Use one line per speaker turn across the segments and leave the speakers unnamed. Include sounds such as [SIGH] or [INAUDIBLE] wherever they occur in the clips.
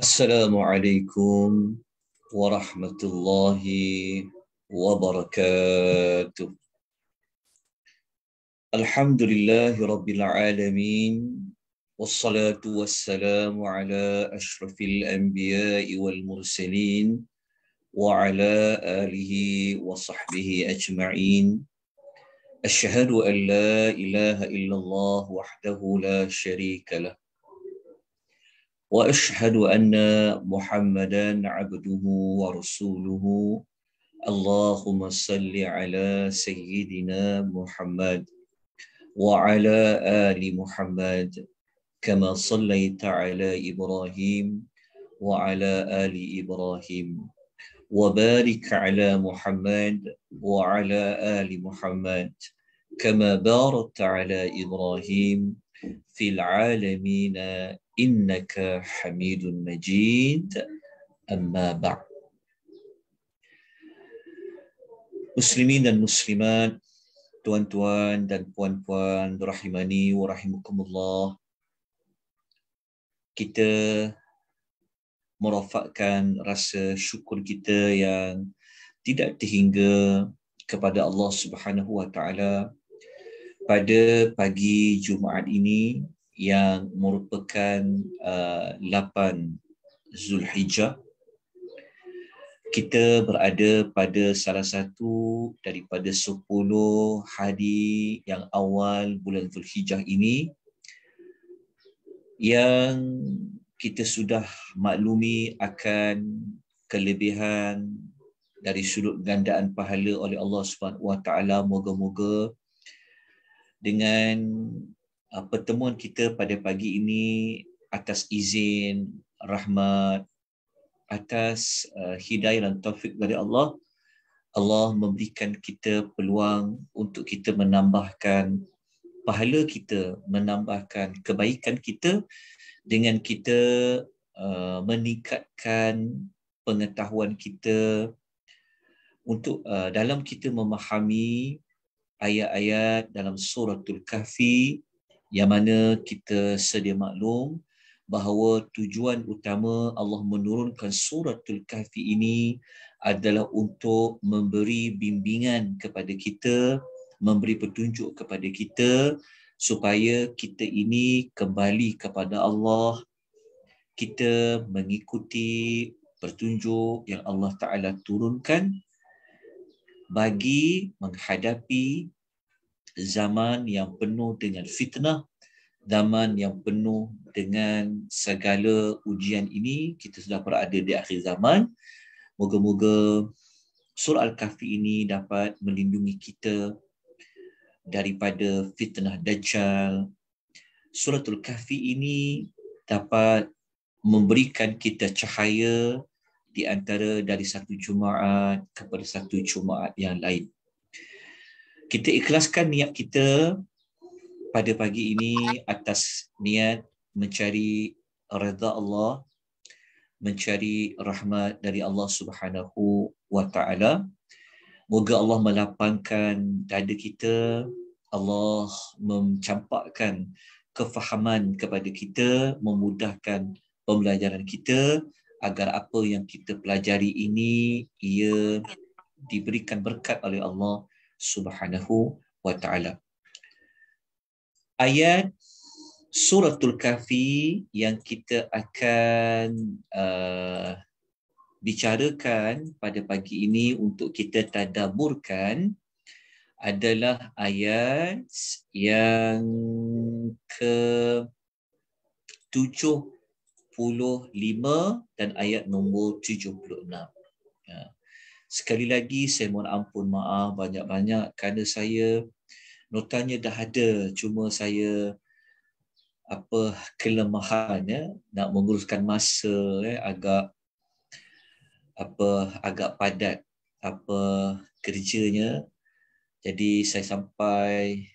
السلام عليكم ورحمة الله وبركاته الحمد لله رب العالمين والصلاة والسلام على أشرف الأنبياء والمرسلين وعلى آله وصحبه أجمعين أشهد أن لا إله إلا الله وحده لا شريك له واشهد ان محمدا عبده ورسوله اللهم صل على سيدنا محمد وعلى ال محمد كما صليت على ابراهيم وعلى ال ابراهيم وبارك على محمد وعلى ال محمد كما باركت على ابراهيم في العالمين innaka hamidun majid amma ba' Muslimin dan muslimat tuan-tuan dan puan-puan rahimani wa rahimakumullah kita merafakkan rasa syukur kita yang tidak terhingga kepada Allah Subhanahu Wa Taala pada pagi Jumaat ini yang merupakan uh, Zulhijjah kita berada pada salah satu daripada sepuluh hari yang awal bulan Zulhijjah ini yang kita sudah maklumi akan kelebihan dari sudut gandaan pahala oleh Allah Subhanahu Wa Taala moga-moga dengan Uh, pertemuan kita pada pagi ini atas izin rahmat atas uh, hidayah dan taufik dari Allah Allah memberikan kita peluang untuk kita menambahkan pahala kita menambahkan kebaikan kita dengan kita uh, meningkatkan pengetahuan kita untuk uh, dalam kita memahami ayat-ayat dalam suratul kahfi yang mana kita sedia maklum bahawa tujuan utama Allah menurunkan suratul kahfi ini adalah untuk memberi bimbingan kepada kita memberi petunjuk kepada kita supaya kita ini kembali kepada Allah kita mengikuti petunjuk yang Allah Taala turunkan bagi menghadapi zaman yang penuh dengan fitnah zaman yang penuh dengan segala ujian ini kita sudah berada di akhir zaman moga-moga surah al-kahfi ini dapat melindungi kita daripada fitnah dajjal surah al-kahfi ini dapat memberikan kita cahaya di antara dari satu jumaat kepada satu jumaat yang lain kita ikhlaskan niat kita pada pagi ini atas niat mencari redha Allah mencari rahmat dari Allah Subhanahu wa taala moga Allah melapangkan dada kita Allah mencampakkan kefahaman kepada kita memudahkan pembelajaran kita agar apa yang kita pelajari ini ia diberikan berkat oleh Allah subhanahu wa ta'ala. Ayat suratul kahfi yang kita akan uh, bicarakan pada pagi ini untuk kita tadaburkan adalah ayat yang ke 75 dan ayat nombor 76. Sekali lagi saya mohon ampun maaf banyak-banyak kerana saya notanya dah ada cuma saya apa kelemahan ya nak menguruskan masa ya agak apa agak padat apa kerjanya jadi saya sampai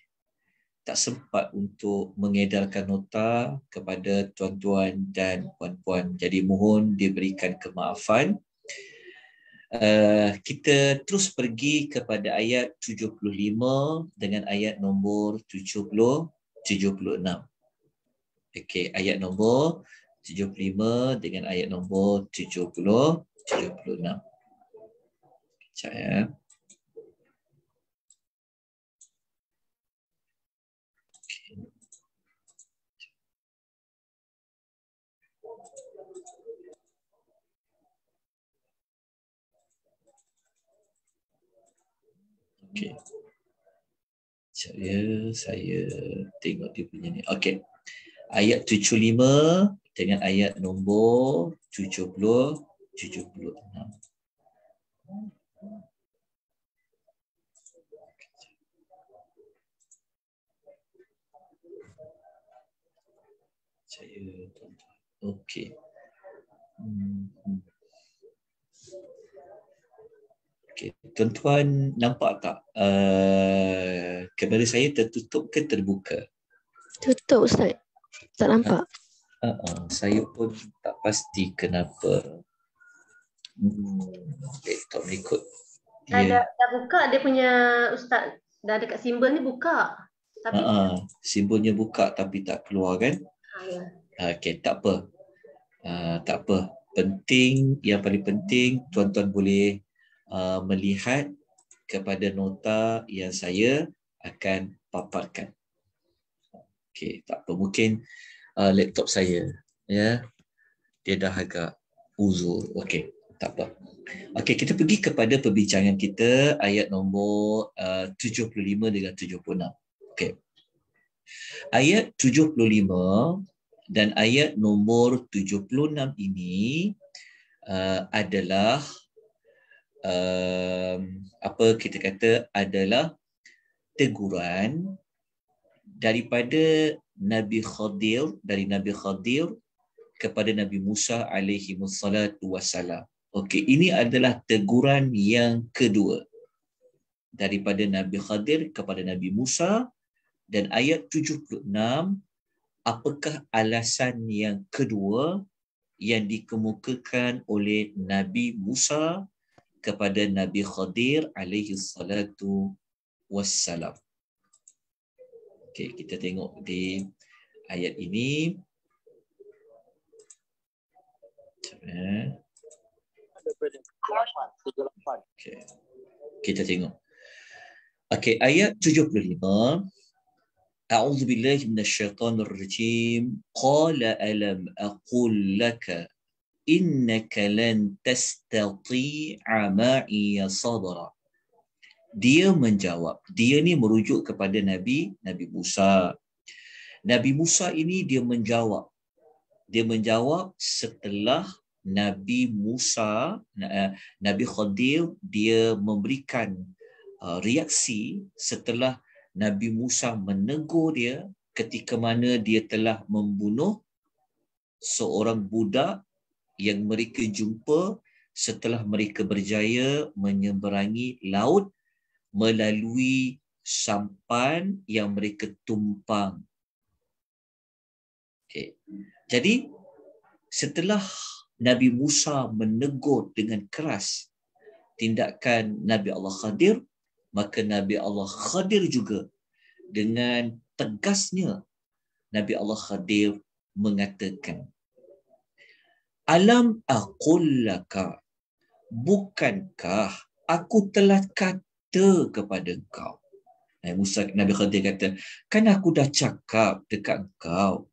tak sempat untuk mengedarkan nota kepada tuan-tuan dan puan-puan. Jadi mohon diberikan kemaafan. Eh, kita terus pergi kepada ayat 75 dengan ayat nombor 70 76. Okey, ayat nombor 75 dengan ayat nombor 70 76. Cak ya. Okay. Saya, saya tengok dia punya ni. Okay. Ayat 75 dengan ayat nombor 70, 76. saya tuan-tuan. Okey. Hmm. hmm. Okay. Tuan-tuan nampak tak uh, kamera saya tertutup ke terbuka? Tutup Ustaz. Tak nampak. Uh, uh, saya pun tak pasti kenapa. Hmm, okay, tak berikut. Yeah. Ada, dah buka dia punya Ustaz. Dah dekat simbol ni buka. Tapi uh, uh, simbolnya buka tapi tak keluar kan? Uh, ya. Okay, tak apa. Uh, tak apa. Penting, yang paling penting tuan-tuan boleh Uh, melihat kepada nota yang saya akan paparkan. Okey, tak apa. Mungkin uh, laptop saya ya yeah, dia dah agak uzur. Okey, tak apa. Okey, kita pergi kepada perbincangan kita ayat nombor uh, 75 dengan 76. Okey. Ayat 75 dan ayat nombor 76 ini uh, adalah Um, apa kita kata adalah teguran daripada Nabi Khadir dari Nabi Khadir kepada Nabi Musa alaihi wassalatu wassalam. Okey, ini adalah teguran yang kedua daripada Nabi Khadir kepada Nabi Musa dan ayat 76 apakah alasan yang kedua yang dikemukakan oleh Nabi Musa kepada Nabi Khadir alaihi salatu wassalam. Okey, kita tengok di ayat ini. Okay. Kita tengok. Okey, ayat 75. أعوذ بالله من الشيطان الرجيم قال ألم أقل لك innaka lan tastati'a ma'i sadra dia menjawab dia ni merujuk kepada nabi nabi Musa nabi Musa ini dia menjawab dia menjawab setelah nabi Musa eh, nabi Khadir dia memberikan eh, reaksi setelah nabi Musa menegur dia ketika mana dia telah membunuh seorang budak yang mereka jumpa setelah mereka berjaya menyeberangi laut melalui sampan yang mereka tumpang. Okay. Jadi setelah Nabi Musa menegur dengan keras tindakan Nabi Allah Khadir, maka Nabi Allah Khadir juga dengan tegasnya Nabi Allah Khadir mengatakan Alam aqullaka bukankah aku telah kata kepada kau? Nabi eh, Musa Nabi Khadir kata, kan aku dah cakap dekat kau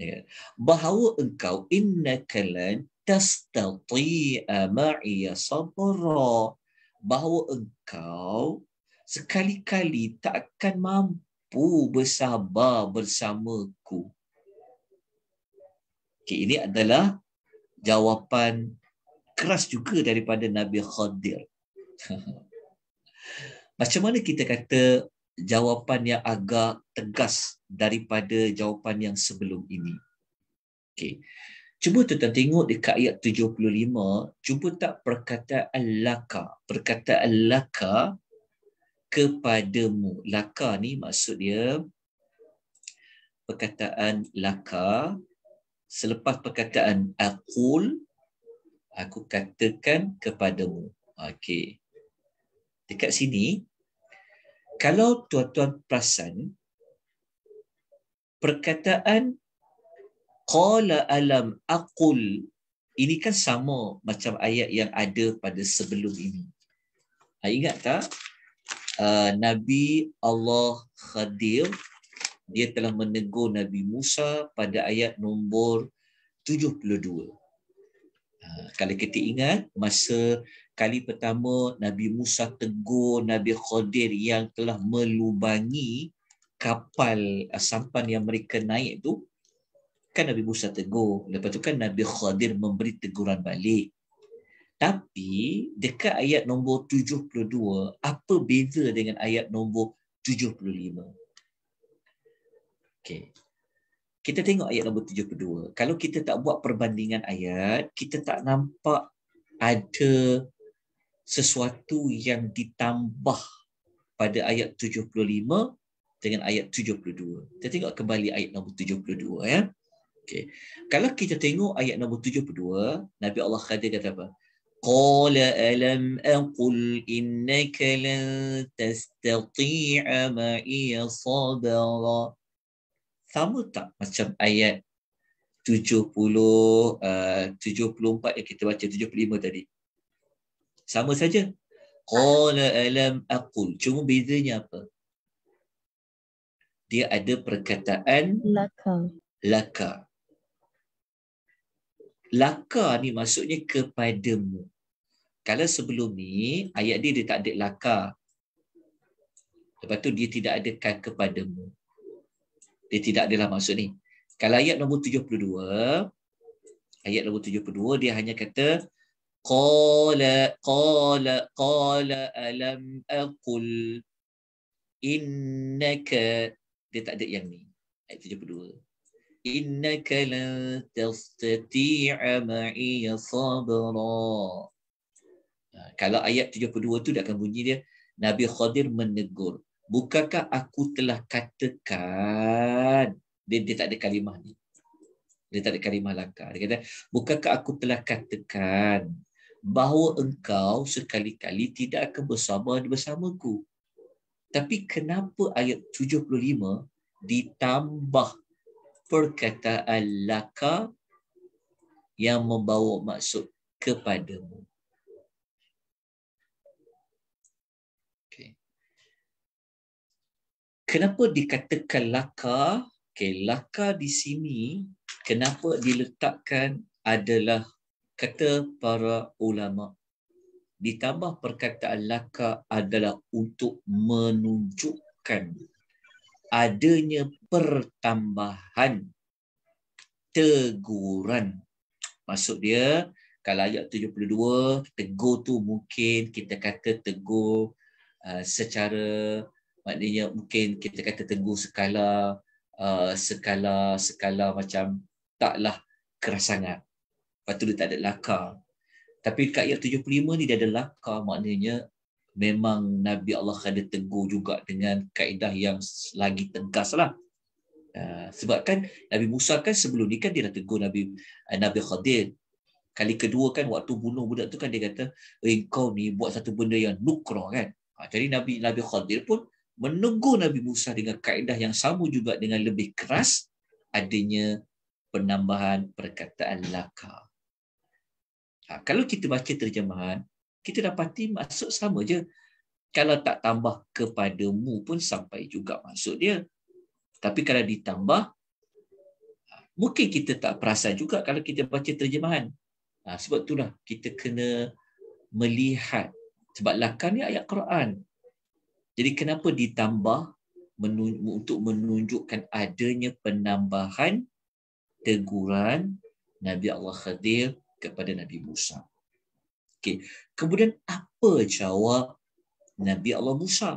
ya. Bahawa engkau innaka lan tastati'a ma'iya sabra. Bahawa engkau sekali-kali tak akan mampu bersabar bersamaku. Okay, ini adalah jawapan keras juga daripada Nabi Khadir. [LAUGHS] Macam mana kita kata jawapan yang agak tegas daripada jawapan yang sebelum ini? Okey. Cuba tuan tengok dekat ayat 75, cuba tak perkataan laka, perkataan laka kepadamu. Laka ni maksud dia perkataan laka selepas perkataan aqul aku katakan kepadamu okey dekat sini kalau tuan-tuan perasan perkataan qala alam aqul ini kan sama macam ayat yang ada pada sebelum ini ha, ingat tak uh, nabi Allah Khadir dia telah menegur Nabi Musa pada ayat nombor 72. Ha, kalau kita ingat masa kali pertama Nabi Musa tegur Nabi Khadir yang telah melubangi kapal sampan yang mereka naik itu, kan Nabi Musa tegur lepas tu kan Nabi Khadir memberi teguran balik tapi dekat ayat nombor 72 apa beza dengan ayat nombor Okay. Kita tengok ayat nombor 72. Kalau kita tak buat perbandingan ayat, kita tak nampak ada sesuatu yang ditambah pada ayat 75 dengan ayat 72. Kita tengok kembali ayat nombor 72 ya. Okay. Kalau kita tengok ayat nombor 72, Nabi Allah Khadir kata apa? Qala alam aqul innaka lan tastati'a ma'iy sabara sama tak macam ayat 70 uh, 74 yang kita baca 75 tadi sama saja qala alam aqul cuma bezanya apa dia ada perkataan laka laka laka ni maksudnya kepadamu kalau sebelum ni ayat dia dia tak ada laka lepas tu dia tidak ada kan kepadamu dia tidak adalah maksud ni. Kalau ayat nombor 72 ayat nombor 72 dia hanya kata qala qala qala alam aqul innaka dia tak ada yang ni. Ayat 72 innaka la tastati'a ma'iya sabra. Ha, kalau ayat 72 tu dia akan bunyi dia Nabi Khadir menegur. Bukankah aku telah katakan dia, dia tak ada kalimah ni Dia tak ada kalimah laka. Dia kata Bukankah aku telah katakan Bahawa engkau sekali-kali Tidak akan bersama bersamaku Tapi kenapa ayat 75 Ditambah perkataan laka Yang membawa maksud kepadamu kenapa dikatakan laka? Okay, laka di sini kenapa diletakkan adalah kata para ulama ditambah perkataan laka adalah untuk menunjukkan adanya pertambahan teguran maksud dia kalau ayat 72 tegur tu mungkin kita kata tegur uh, secara maknanya mungkin kita kata tegur skala uh, skala skala macam taklah keras sangat. Lepas tu dia tak ada laka. Tapi dekat ayat 75 ni dia ada laka maknanya memang Nabi Allah ada tegur juga dengan kaedah yang lagi tegas lah. Uh, sebab kan Nabi Musa kan sebelum ni kan dia dah tegur Nabi uh, Nabi Khadir. Kali kedua kan waktu bunuh budak tu kan dia kata, engkau eh, ni buat satu benda yang nukrah kan. Ha, jadi Nabi Nabi Khadir pun menegur Nabi Musa dengan kaedah yang sama juga dengan lebih keras adanya penambahan perkataan laka. Ha, kalau kita baca terjemahan, kita dapati maksud sama je. Kalau tak tambah kepadamu pun sampai juga maksud dia. Tapi kalau ditambah, ha, mungkin kita tak perasan juga kalau kita baca terjemahan. Ha, sebab itulah kita kena melihat. Sebab laka ni ayat Quran. Jadi kenapa ditambah menun- untuk menunjukkan adanya penambahan teguran Nabi Allah Khadir kepada Nabi Musa. Okay, Kemudian apa jawab Nabi Allah Musa?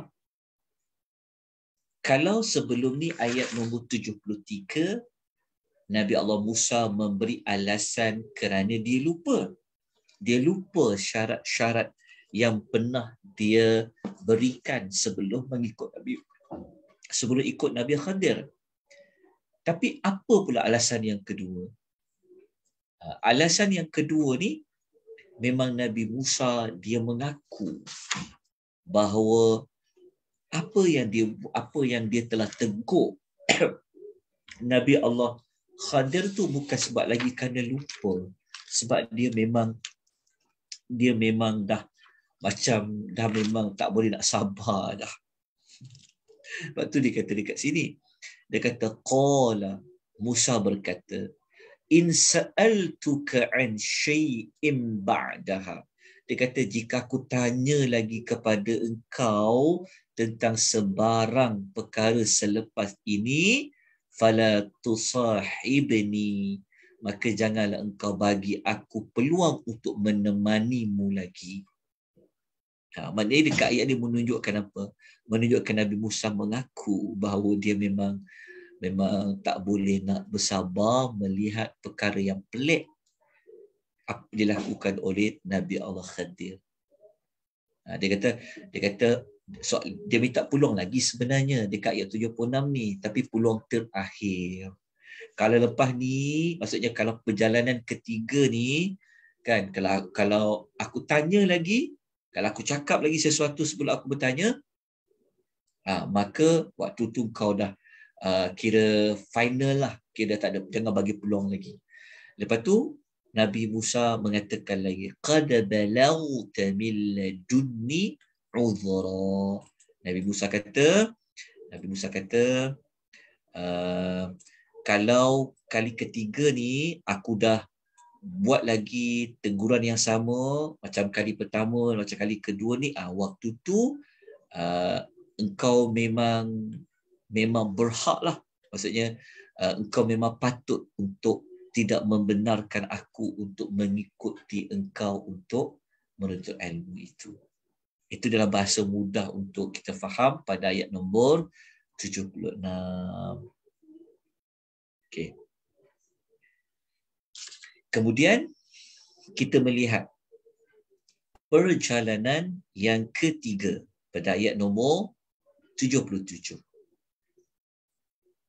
Kalau sebelum ni ayat nombor 73 Nabi Allah Musa memberi alasan kerana dia lupa. Dia lupa syarat-syarat yang pernah dia berikan sebelum mengikut Nabi sebelum ikut Nabi Khadir. Tapi apa pula alasan yang kedua? Ha, alasan yang kedua ni memang Nabi Musa dia mengaku bahawa apa yang dia apa yang dia telah tegur [COUGHS] Nabi Allah Khadir tu bukan sebab lagi kerana lupa sebab dia memang dia memang dah macam dah memang tak boleh nak sabar dah. Lepas tu dia kata dekat sini. Dia kata, Qala, Musa berkata, In sa'altuka an syai'im ba'daha. Dia kata, jika aku tanya lagi kepada engkau tentang sebarang perkara selepas ini, fala tusahibni. Maka janganlah engkau bagi aku peluang untuk menemanimu lagi. Ha, maknanya dekat ayat ni menunjukkan apa? Menunjukkan Nabi Musa mengaku bahawa dia memang memang tak boleh nak bersabar melihat perkara yang pelik dilakukan oleh Nabi Allah Khadir. Ha, dia kata dia kata soal, dia minta pulang lagi sebenarnya dekat ayat 76 ni tapi pulang terakhir. Kalau lepas ni maksudnya kalau perjalanan ketiga ni kan kalau kalau aku tanya lagi kalau aku cakap lagi sesuatu sebelum aku bertanya ha, maka waktu tu kau dah uh, kira final lah kira dah tak ada jangan bagi peluang lagi lepas tu Nabi Musa mengatakan lagi qad balagta min ladunni udhra Nabi Musa kata Nabi Musa kata uh, kalau kali ketiga ni aku dah buat lagi teguran yang sama macam kali pertama macam kali kedua ni ah waktu tu uh, engkau memang memang berhak lah maksudnya uh, engkau memang patut untuk tidak membenarkan aku untuk mengikuti engkau untuk menuntut ilmu itu itu dalam bahasa mudah untuk kita faham pada ayat nombor 76 okey Kemudian kita melihat perjalanan yang ketiga pada ayat nombor 77.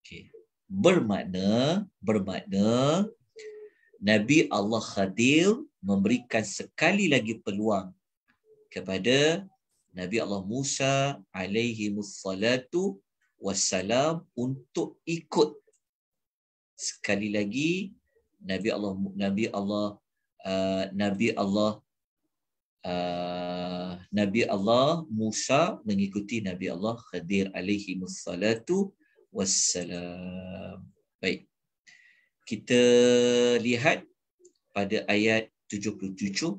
Okay. Bermakna, bermakna Nabi Allah Khadir memberikan sekali lagi peluang kepada Nabi Allah Musa alaihi musallatu wassalam untuk ikut sekali lagi Nabi Allah Nabi Allah uh, Nabi Allah uh, Nabi Allah Musa mengikuti Nabi Allah Khadir alaihi wassalatu wassalam. Baik. Kita lihat pada ayat 77.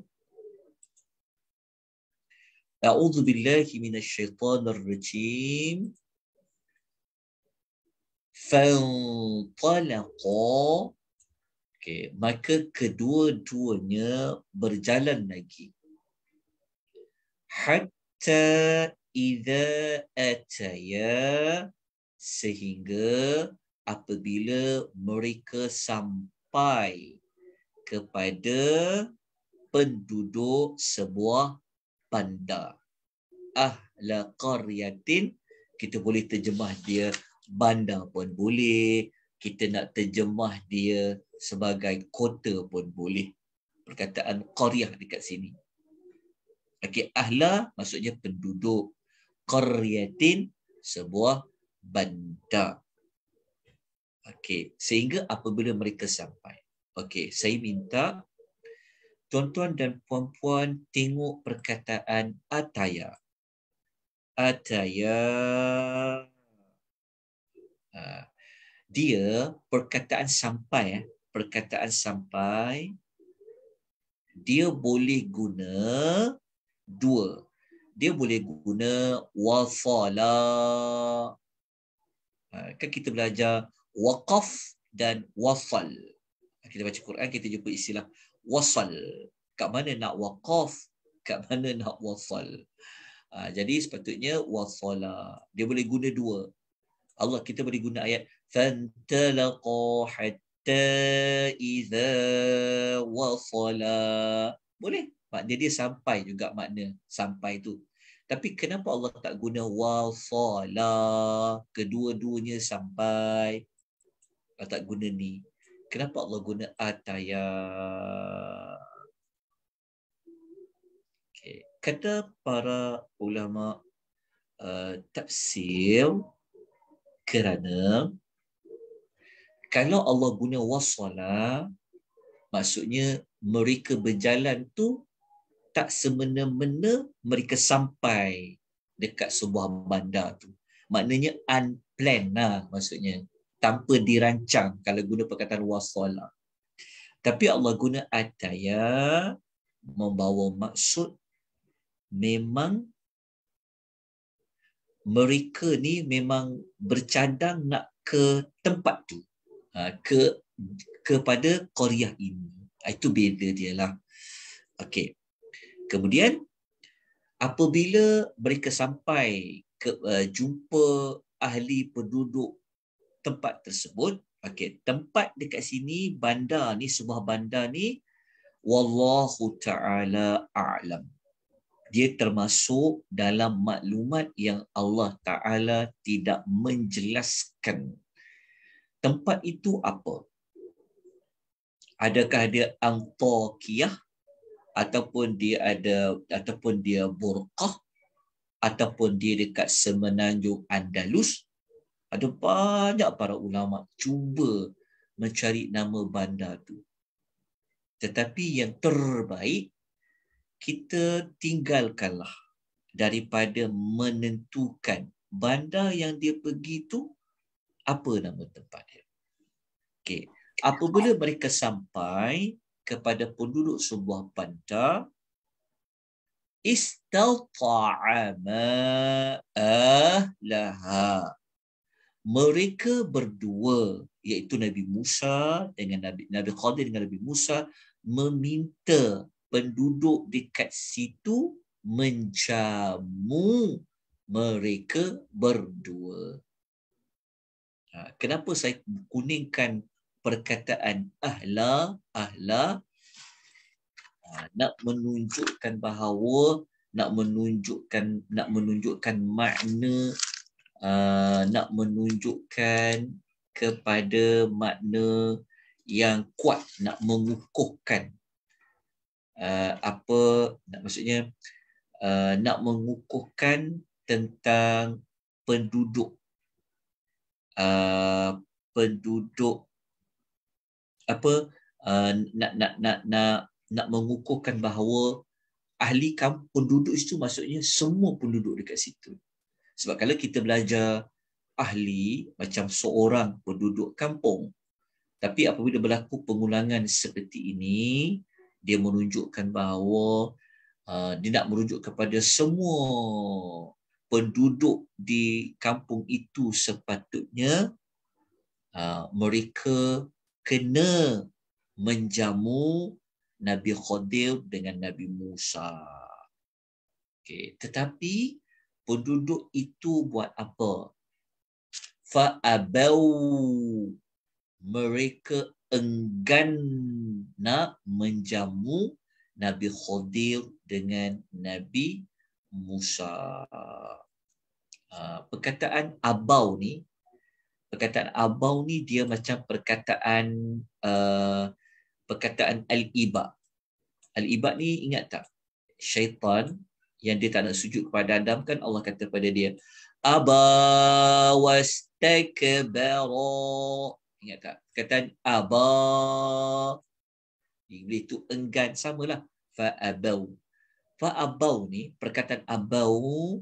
A'udzu billahi minasyaitonir rajim. فانطلقوا Okay. Maka kedua-duanya berjalan lagi. Hatta idha ataya sehingga apabila mereka sampai kepada penduduk sebuah bandar. Ahla qaryatin, kita boleh terjemah dia bandar pun boleh, kita nak terjemah dia sebagai kota pun boleh. Perkataan qaryah dekat sini. Okey, ahla maksudnya penduduk. Qaryatin sebuah bandar. Okey, sehingga apabila mereka sampai. Okey, saya minta tuan-tuan dan puan-puan tengok perkataan ataya. Ataya. Ah dia perkataan sampai eh perkataan sampai dia boleh guna dua dia boleh guna wafala ha, kan kita belajar waqaf dan wafal kita baca Quran kita jumpa istilah wasal kat mana nak waqaf kat mana nak wafal ha, jadi sepatutnya wafala dia boleh guna dua Allah kita boleh guna ayat فانطلقا حتى إذا وصلا boleh maknanya dia sampai juga makna sampai tu tapi kenapa Allah tak guna wasala kedua-duanya sampai Allah tak guna ni kenapa Allah guna ataya okay. kata para ulama uh, tafsir kerana kalau Allah guna wasala maksudnya mereka berjalan tu tak semena-mena mereka sampai dekat sebuah bandar tu maknanya unplanned lah maksudnya tanpa dirancang kalau guna perkataan wasala tapi Allah guna ataya membawa maksud memang mereka ni memang bercadang nak ke tempat tu uh, ke kepada Korea ini. Ah, itu beda dia lah. Okey. Kemudian apabila mereka sampai ke uh, jumpa ahli penduduk tempat tersebut, okey, tempat dekat sini bandar ni sebuah bandar ni wallahu taala a'lam. Dia termasuk dalam maklumat yang Allah Taala tidak menjelaskan tempat itu apa? Adakah dia Antakiyah ataupun dia ada ataupun dia Burqah ataupun dia dekat semenanjung Andalus? Ada banyak para ulama cuba mencari nama bandar tu. Tetapi yang terbaik kita tinggalkanlah daripada menentukan bandar yang dia pergi tu apa nama tempat dia. Okey. Apabila mereka sampai kepada penduduk sebuah bandar, istalta'ama ahlaha. Mereka berdua, iaitu Nabi Musa dengan Nabi, Nabi Khadir dengan Nabi Musa, meminta penduduk dekat situ menjamu mereka berdua. Ha, kenapa saya kuningkan perkataan ahla ahla ha, nak menunjukkan bahawa nak menunjukkan nak menunjukkan makna ha, nak menunjukkan kepada makna yang kuat nak mengukuhkan apa nak maksudnya nak mengukuhkan tentang penduduk uh, penduduk apa uh, nak nak nak nak nak mengukuhkan bahawa ahli kamp penduduk itu maksudnya semua penduduk dekat situ. Sebab kalau kita belajar ahli macam seorang penduduk kampung tapi apabila berlaku pengulangan seperti ini dia menunjukkan bahawa uh, dia nak merujuk kepada semua penduduk di kampung itu sepatutnya uh, mereka kena menjamu Nabi Khadir dengan Nabi Musa. Okay. Tetapi penduduk itu buat apa? Fa'abau mereka enggan nak menjamu Nabi Khadir dengan Nabi Musa. Uh, perkataan abau ni, perkataan abau ni dia macam perkataan uh, perkataan al-iba. Al-iba ni ingat tak? Syaitan yang dia tak nak sujud kepada Adam kan Allah kata kepada dia aba wastakbara ingat tak kata aba English tu enggan samalah fa abau Fa abau ni perkataan abau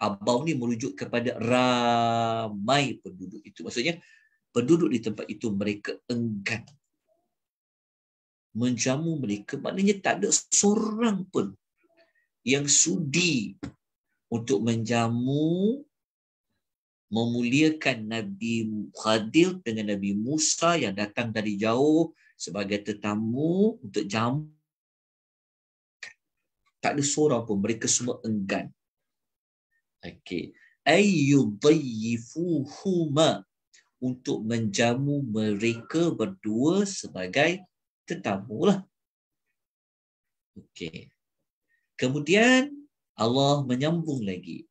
abau ni merujuk kepada ramai penduduk itu. Maksudnya penduduk di tempat itu mereka enggan menjamu mereka. Maknanya tak ada seorang pun yang sudi untuk menjamu memuliakan Nabi Khadir dengan Nabi Musa yang datang dari jauh sebagai tetamu untuk jamu tak ada seorang pun mereka semua enggan okey ayyudayyifuhuma untuk menjamu mereka berdua sebagai tetamu lah. Okey. Kemudian Allah menyambung lagi.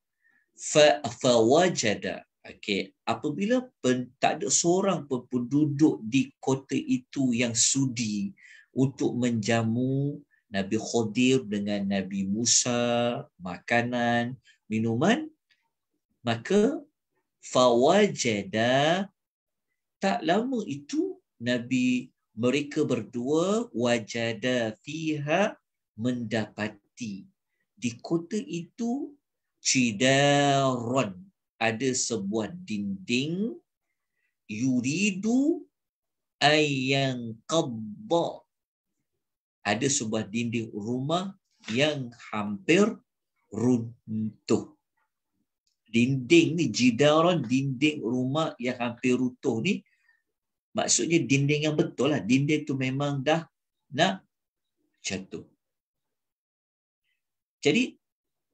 Fa fawajada. Okey, apabila pen, tak ada seorang pun penduduk di kota itu yang sudi untuk menjamu Nabi Khadir dengan Nabi Musa, makanan, minuman, maka fawajada tak lama itu Nabi mereka berdua wajada fiha mendapati di kota itu cidaron ada sebuah dinding yuridu ayang qabba ada sebuah dinding rumah yang hampir runtuh. Dinding ni, jidaran dinding rumah yang hampir runtuh ni, maksudnya dinding yang betul lah. Dinding tu memang dah nak jatuh. Jadi,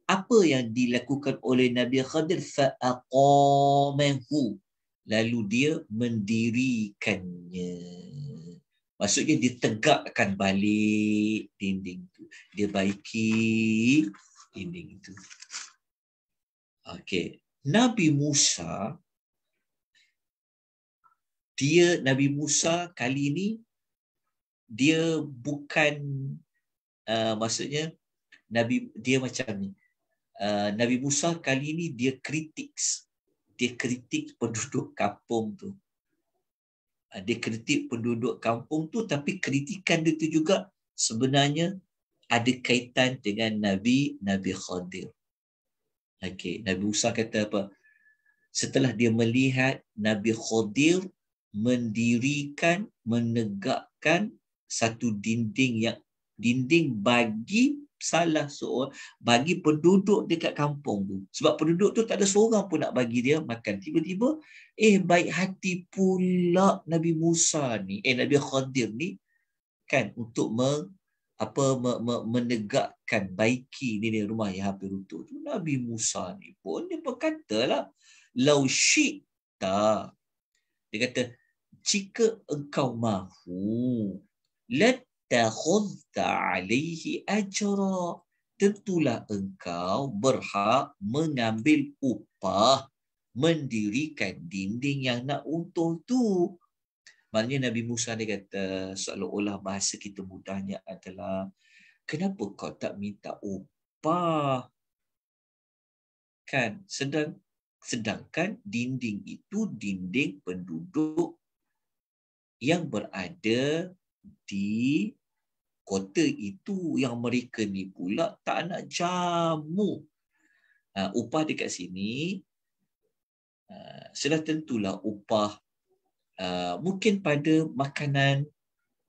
apa yang dilakukan oleh Nabi Khadir? Fa'aqamahu. Lalu dia mendirikannya. Maksudnya ditegakkan balik dinding itu, Dia baiki dinding itu. Okey. Nabi Musa dia Nabi Musa kali ini dia bukan uh, maksudnya Nabi dia macam ni. Uh, Nabi Musa kali ini dia kritik dia kritik penduduk kampung tu. Ah, dia kritik penduduk kampung tu tapi kritikan dia tu juga sebenarnya ada kaitan dengan Nabi Nabi Khadir. Okey, Nabi Musa kata apa? Setelah dia melihat Nabi Khadir mendirikan menegakkan satu dinding yang dinding bagi salah seorang bagi penduduk dekat kampung tu. Sebab penduduk tu tak ada seorang pun nak bagi dia makan. Tiba-tiba, eh baik hati pula Nabi Musa ni, eh Nabi Khadir ni, kan untuk me, apa me, me, menegakkan baiki ni, ni rumah yang hampir runtuh tu. Nabi Musa ni pun dia berkata lah, lau syikta. Dia kata, jika engkau mahu, let takhudda alaihi ajra tentulah engkau berhak mengambil upah mendirikan dinding yang nak untung tu maknanya Nabi Musa ni kata seolah-olah bahasa kita mudahnya adalah kenapa kau tak minta upah kan sedang sedangkan dinding itu dinding penduduk yang berada di kota itu yang mereka ni pula tak nak jamu. Uh, upah dekat sini, uh, ah, sudah tentulah upah uh, mungkin pada makanan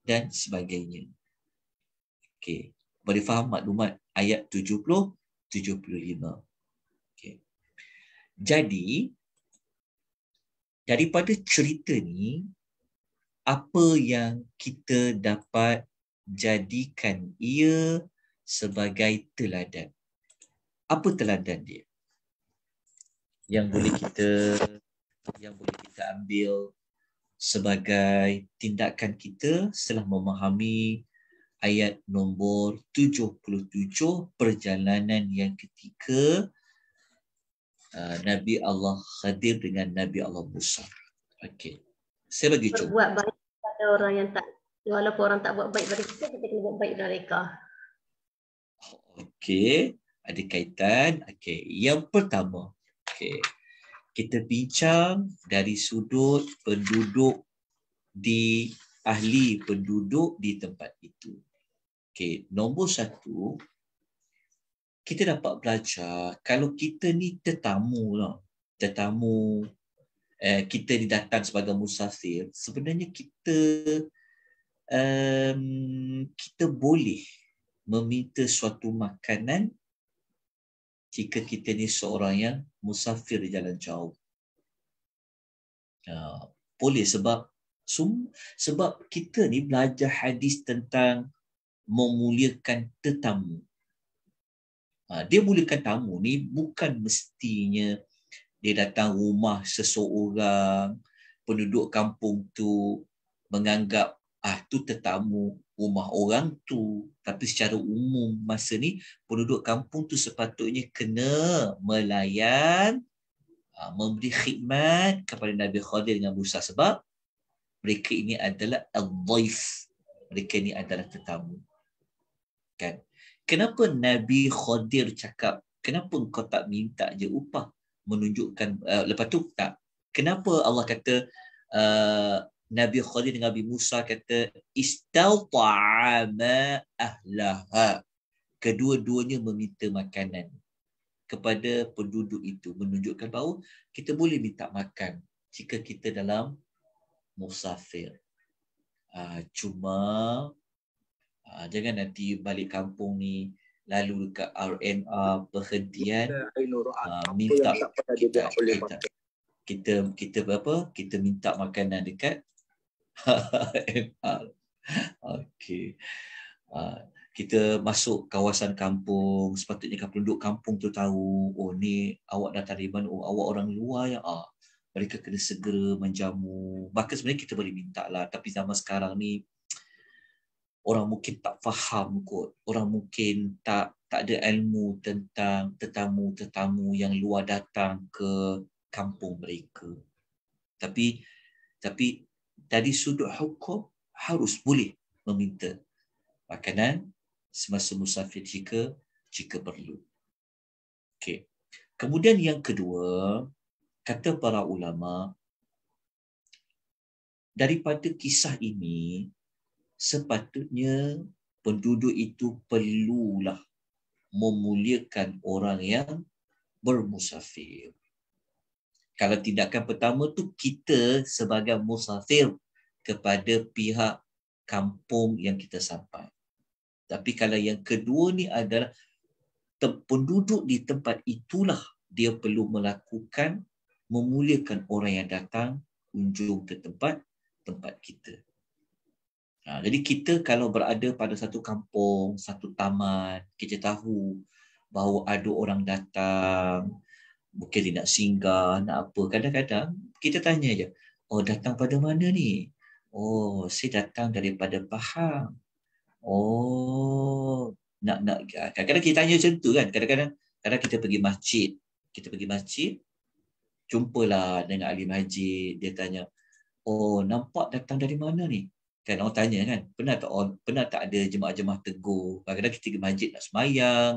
dan sebagainya. Okay, boleh faham maklumat ayat 70-75. Okay. Jadi, daripada cerita ni, apa yang kita dapat jadikan ia sebagai teladan. Apa teladan dia? Yang boleh kita yang boleh kita ambil sebagai tindakan kita setelah memahami ayat nombor 77 perjalanan yang ketika uh, Nabi Allah Khadir dengan Nabi Allah Musa. Okey. Saya bagi contoh. Buat baik ada orang yang tak walaupun orang tak buat baik pada kita kita kena buat baik pada mereka. Okey, ada kaitan. Okey, yang pertama. Okey. Kita bincang dari sudut penduduk di ahli penduduk di tempat itu. Okey, nombor satu, kita dapat belajar kalau kita ni tetamu lah. Tetamu Eh, kita didatang sebagai musafir, sebenarnya kita um, kita boleh meminta suatu makanan jika kita ni seorang yang musafir di jalan jauh. Uh, boleh sebab sum, sebab kita ni belajar hadis tentang memuliakan tetamu. Uh, dia muliakan tamu ni bukan mestinya dia datang rumah seseorang penduduk kampung tu menganggap ah tu tetamu rumah orang tu tapi secara umum masa ni penduduk kampung tu sepatutnya kena melayan ah, memberi khidmat kepada Nabi Khadir dengan berusaha sebab mereka ini adalah al-dhaif mereka ini adalah tetamu kan kenapa Nabi Khadir cakap kenapa kau tak minta je upah menunjukkan uh, lepas tu tak kenapa Allah kata uh, Nabi Khalid dengan Nabi Musa kata istauta'ama ahlaha kedua-duanya meminta makanan kepada penduduk itu menunjukkan bahawa kita boleh minta makan jika kita dalam musafir uh, cuma uh, jangan nanti balik kampung ni lalu dekat RNA perhentian uh, minta kita kita, kita kita apa kita minta makanan dekat RNR [LAUGHS] okey uh, kita masuk kawasan kampung sepatutnya kan penduduk kampung tu tahu oh ni awak dah tariban oh awak orang luar ya. ah mereka kena segera menjamu bahkan sebenarnya kita boleh minta lah tapi zaman sekarang ni orang mungkin tak faham kot orang mungkin tak tak ada ilmu tentang tetamu-tetamu yang luar datang ke kampung mereka tapi tapi dari sudut hukum harus boleh meminta makanan semasa musafir jika jika perlu okey kemudian yang kedua kata para ulama daripada kisah ini sepatutnya penduduk itu perlulah memuliakan orang yang bermusafir. Kalau tindakan pertama tu kita sebagai musafir kepada pihak kampung yang kita sampai. Tapi kalau yang kedua ni adalah penduduk di tempat itulah dia perlu melakukan memuliakan orang yang datang kunjung ke tempat tempat kita. Ha, jadi kita kalau berada pada satu kampung, satu taman, kita tahu bahawa ada orang datang, mungkin dia nak singgah, nak apa. Kadang-kadang kita tanya je, oh datang pada mana ni? Oh, saya datang daripada Pahang. Oh, nak nak ah, kadang-kadang kita tanya macam tu kan. Kadang-kadang kadang kita pergi masjid, kita pergi masjid, jumpalah dengan ahli masjid, dia tanya, "Oh, nampak datang dari mana ni?" Kan orang tanya kan, pernah tak pernah tak ada jemaah-jemaah tegur? Kadang-kadang kita pergi masjid nak semayang,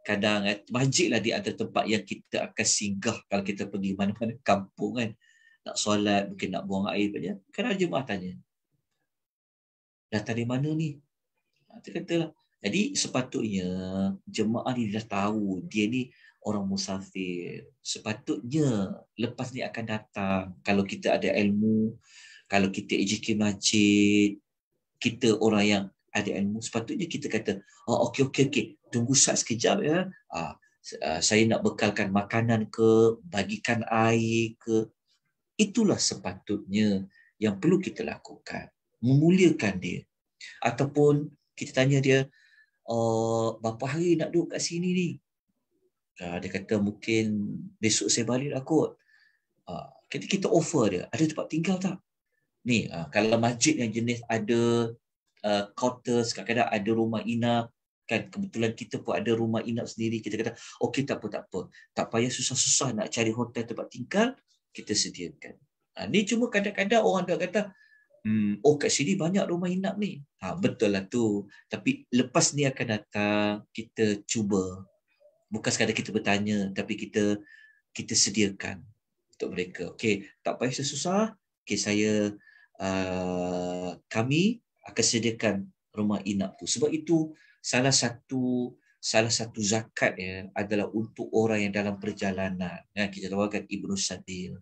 kadang eh, masjidlah di antara tempat yang kita akan singgah kalau kita pergi mana-mana kampung kan. Nak solat, mungkin nak buang air. Kan? Kadang-kadang jemaah tanya, datang dari mana ni? Kita ha, kata lah. Jadi sepatutnya jemaah ni dah tahu dia ni orang musafir. Sepatutnya lepas ni akan datang kalau kita ada ilmu, kalau kita ejek masjid kita orang yang ada ilmu sepatutnya kita kata oh okey okey okey tunggu sat sekejap ya ah, ah, saya nak bekalkan makanan ke bagikan air ke itulah sepatutnya yang perlu kita lakukan memuliakan dia ataupun kita tanya dia oh, berapa hari nak duduk kat sini ni ah, dia kata mungkin besok saya balik lah kot ah, kita, kita offer dia ada tempat tinggal tak ni uh, kalau masjid yang jenis ada uh, quarters kadang-kadang ada rumah inap kan kebetulan kita pun ada rumah inap sendiri kita kata okey tak apa tak apa tak payah susah-susah nak cari hotel tempat tinggal kita sediakan uh, ni cuma kadang-kadang orang dah kata hmm, oh kat sini banyak rumah inap ni ha, betul lah tu tapi lepas ni akan datang kita cuba bukan sekadar kita bertanya tapi kita kita sediakan untuk mereka okey tak payah susah-susah okey saya Uh, kami akan sediakan rumah inap tu. Sebab itu salah satu salah satu zakat ya adalah untuk orang yang dalam perjalanan. Ya, kita tawarkan Ibnu Sadil.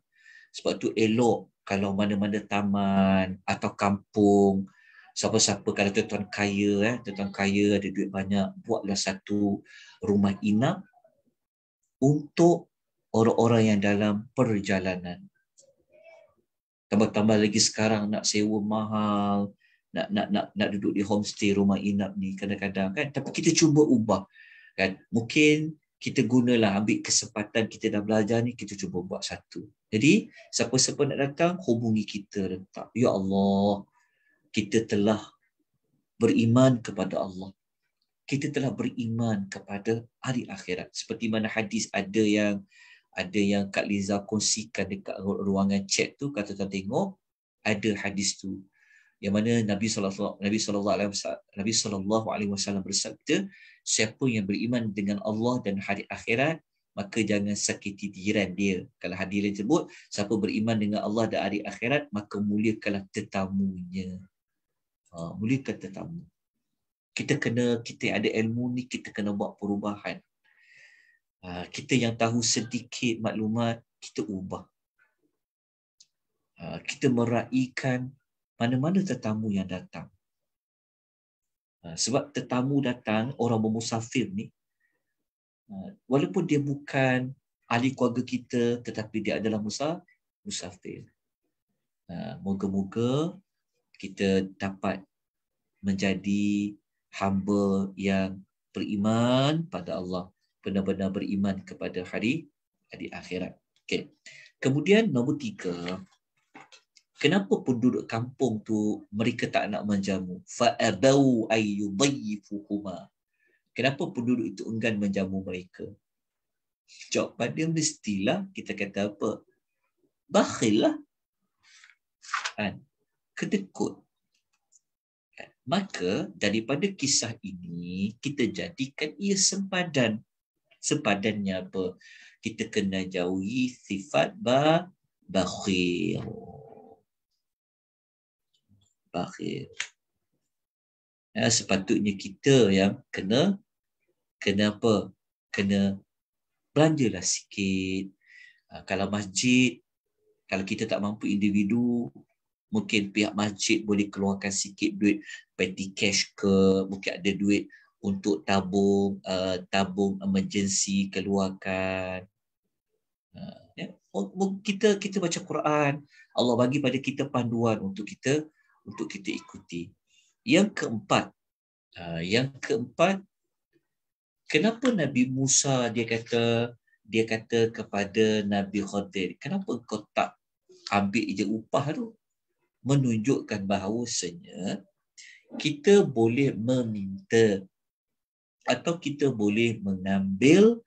Sebab tu elok kalau mana-mana taman atau kampung siapa-siapa kalau tuan-tuan kaya eh tuan-tuan kaya ada duit banyak buatlah satu rumah inap untuk orang-orang yang dalam perjalanan Tambah-tambah lagi sekarang nak sewa mahal, nak nak nak nak duduk di homestay rumah inap ni kadang-kadang kan. Tapi kita cuba ubah kan. Mungkin kita gunalah ambil kesempatan kita dah belajar ni kita cuba buat satu. Jadi siapa-siapa nak datang hubungi kita letak. Ya Allah, kita telah beriman kepada Allah. Kita telah beriman kepada hari akhirat. Seperti mana hadis ada yang ada yang Kak Liza kongsikan dekat ruangan chat tu kata tuan tengok ada hadis tu yang mana Nabi sallallahu Nabi sallallahu alaihi wasallam Nabi sallallahu alaihi wasallam bersabda siapa yang beriman dengan Allah dan hari akhirat maka jangan sakiti diri dia kalau hadis tersebut siapa beriman dengan Allah dan hari akhirat maka muliakanlah tetamunya ha, muliakan tetamu kita kena kita ada ilmu ni kita kena buat perubahan Ah, kita yang tahu sedikit maklumat kita ubah ah, kita meraihkan mana-mana tetamu yang datang ah, sebab tetamu datang orang bermusafir ni walaupun dia bukan ahli keluarga kita tetapi dia adalah musafir moga-moga kita dapat menjadi hamba yang beriman pada Allah benar-benar beriman kepada hari hari akhirat. Okay. Kemudian nombor tiga, kenapa penduduk kampung tu mereka tak nak menjamu? Fa'adau ayyubayifuhuma. Kenapa penduduk itu enggan menjamu mereka? Jawapan dia mestilah kita kata apa? Bakhil lah. Kan? Kedekut. Maka daripada kisah ini, kita jadikan ia sempadan sepadannya apa? Kita kena jauhi sifat ba bakhir. Bakhir. Ya, sepatutnya kita yang kena kena apa? Kena belanjalah sikit. Ha, kalau masjid, kalau kita tak mampu individu, mungkin pihak masjid boleh keluarkan sikit duit petty cash ke, mungkin ada duit untuk tabung uh, tabung emergency keluarkan uh, ya oh, kita kita baca Quran Allah bagi pada kita panduan untuk kita untuk kita ikuti yang keempat uh, yang keempat kenapa Nabi Musa dia kata dia kata kepada Nabi Khadir kenapa kau tak ambil je upah tu menunjukkan bahawasanya kita boleh meminta atau kita boleh mengambil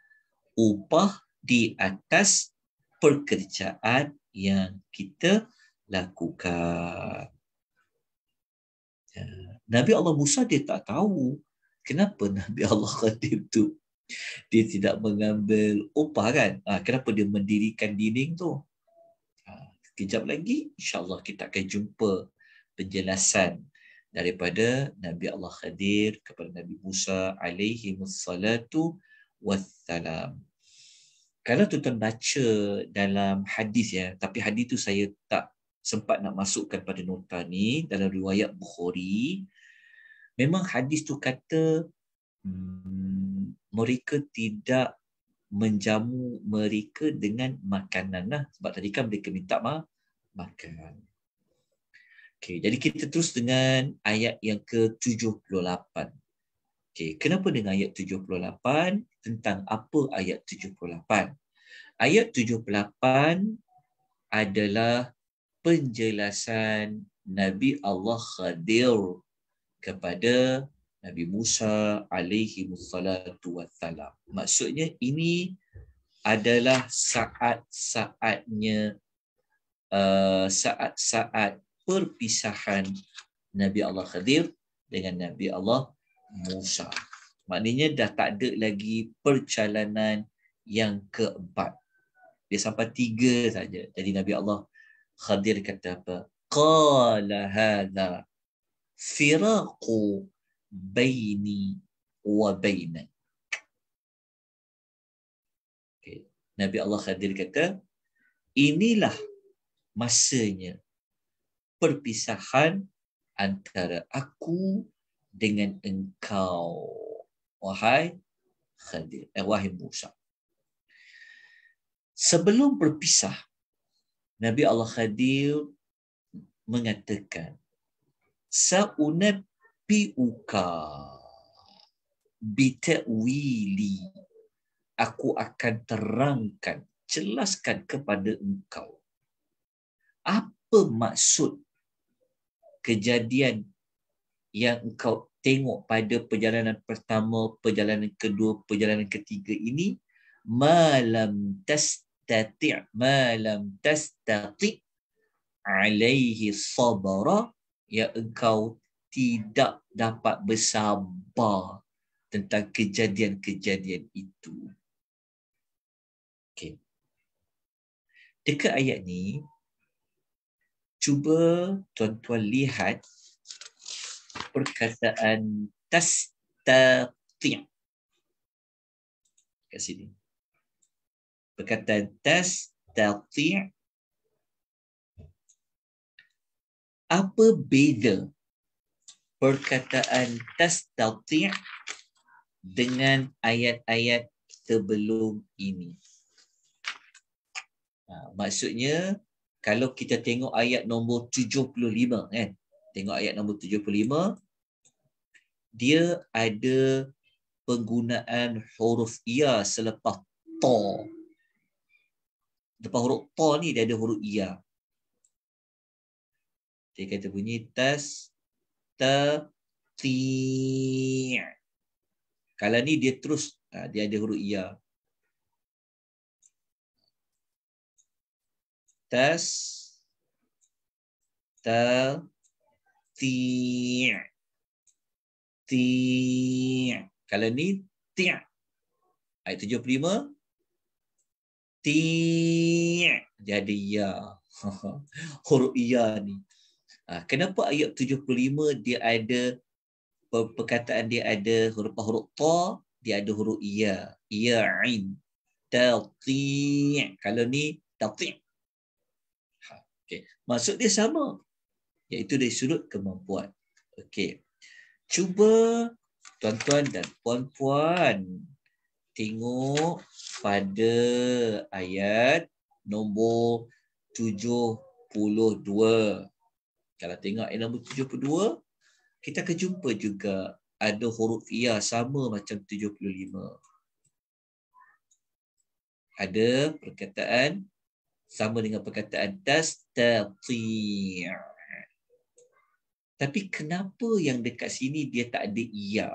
upah di atas pekerjaan yang kita lakukan. Ya, Nabi Allah Musa dia tak tahu kenapa Nabi Allah [LAUGHS] Khatib tu dia tidak mengambil upah kan? Ha, kenapa dia mendirikan dinding tu? Ha, kejap lagi, insyaAllah kita akan jumpa penjelasan daripada Nabi Allah Khadir kepada Nabi Musa alaihi wassalatu wassalam. Kalau tu terbaca dalam hadis ya, tapi hadis tu saya tak sempat nak masukkan pada nota ni dalam riwayat Bukhari, memang hadis tu kata hmm, mereka tidak menjamu mereka dengan makanan lah. Sebab tadi kan mereka minta mah makan. Okay, jadi kita terus dengan ayat yang ke-78. Okay, kenapa dengan ayat 78? Tentang apa ayat 78? Ayat 78 adalah penjelasan Nabi Allah Khadir kepada Nabi Musa alaihi salatu wassalam. Maksudnya ini adalah saat-saatnya uh, saat-saat perpisahan Nabi Allah Khadir dengan Nabi Allah Musa. Maknanya dah tak ada lagi perjalanan yang keempat. Dia sampai tiga saja. Jadi Nabi Allah Khadir kata apa? Qala hadha firaku baini wa baina. Nabi Allah Khadir kata, inilah masanya perpisahan antara aku dengan engkau wahai Khadir eh, wahai Musa sebelum berpisah Nabi Allah Khadir mengatakan saunabbiuka bita'wili aku akan terangkan jelaskan kepada engkau apa maksud kejadian yang engkau tengok pada perjalanan pertama, perjalanan kedua, perjalanan ketiga ini malam tastati' malam tastati' alaihi sabara ya engkau tidak dapat bersabar tentang kejadian-kejadian itu. Okay. Dekat ayat ni, cuba tuan-tuan lihat perkataan tastati' kat sini perkataan tastati' apa beza perkataan tastati' dengan ayat-ayat sebelum ini ha, maksudnya kalau kita tengok ayat nombor 75 kan tengok ayat nombor 75 dia ada penggunaan huruf ia ya selepas to. depan huruf to ni dia ada huruf ia ya. dia kata bunyi tas ta ti kalau ni dia terus ha, dia ada huruf ia ya. tas ta ti ti kalau ni ti ayat 75 ti jadi ya [LAUGHS] huruf ya ni ha, kenapa ayat 75 dia ada perkataan dia ada huruf-huruf ta dia ada huruf ya in, ta ti kalau ni ta ti Okey, maksud dia sama iaitu dari sudut kemampuan. Okey. Cuba tuan-tuan dan puan-puan tengok pada ayat nombor 72. Kalau tengok ayat nombor 72, kita akan jumpa juga ada huruf ia ya sama macam 75. Ada perkataan sama dengan perkataan tastati'. Tapi kenapa yang dekat sini dia tak ada ia?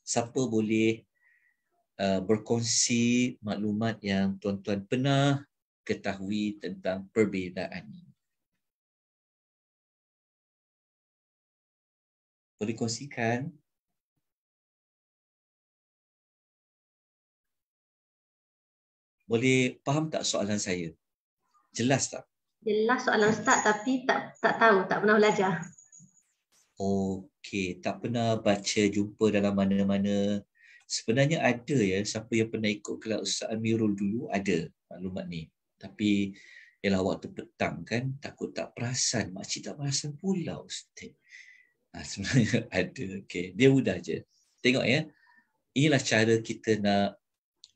Siapa boleh uh, berkongsi maklumat yang tuan-tuan pernah ketahui tentang perbezaan ini? Boleh kongsikan? Boleh faham tak soalan saya? Jelas tak? Jelas soalan Ustaz tapi tak tak tahu, tak pernah belajar. Okey, tak pernah baca jumpa dalam mana-mana. Sebenarnya ada ya, siapa yang pernah ikut kelas Ustaz Amirul dulu ada maklumat ni. Tapi ialah waktu petang kan, takut tak perasan. Makcik tak perasan pula Ustaz. Ha, [LAUGHS] sebenarnya ada. okay, dia mudah je. Tengok ya. Inilah cara kita nak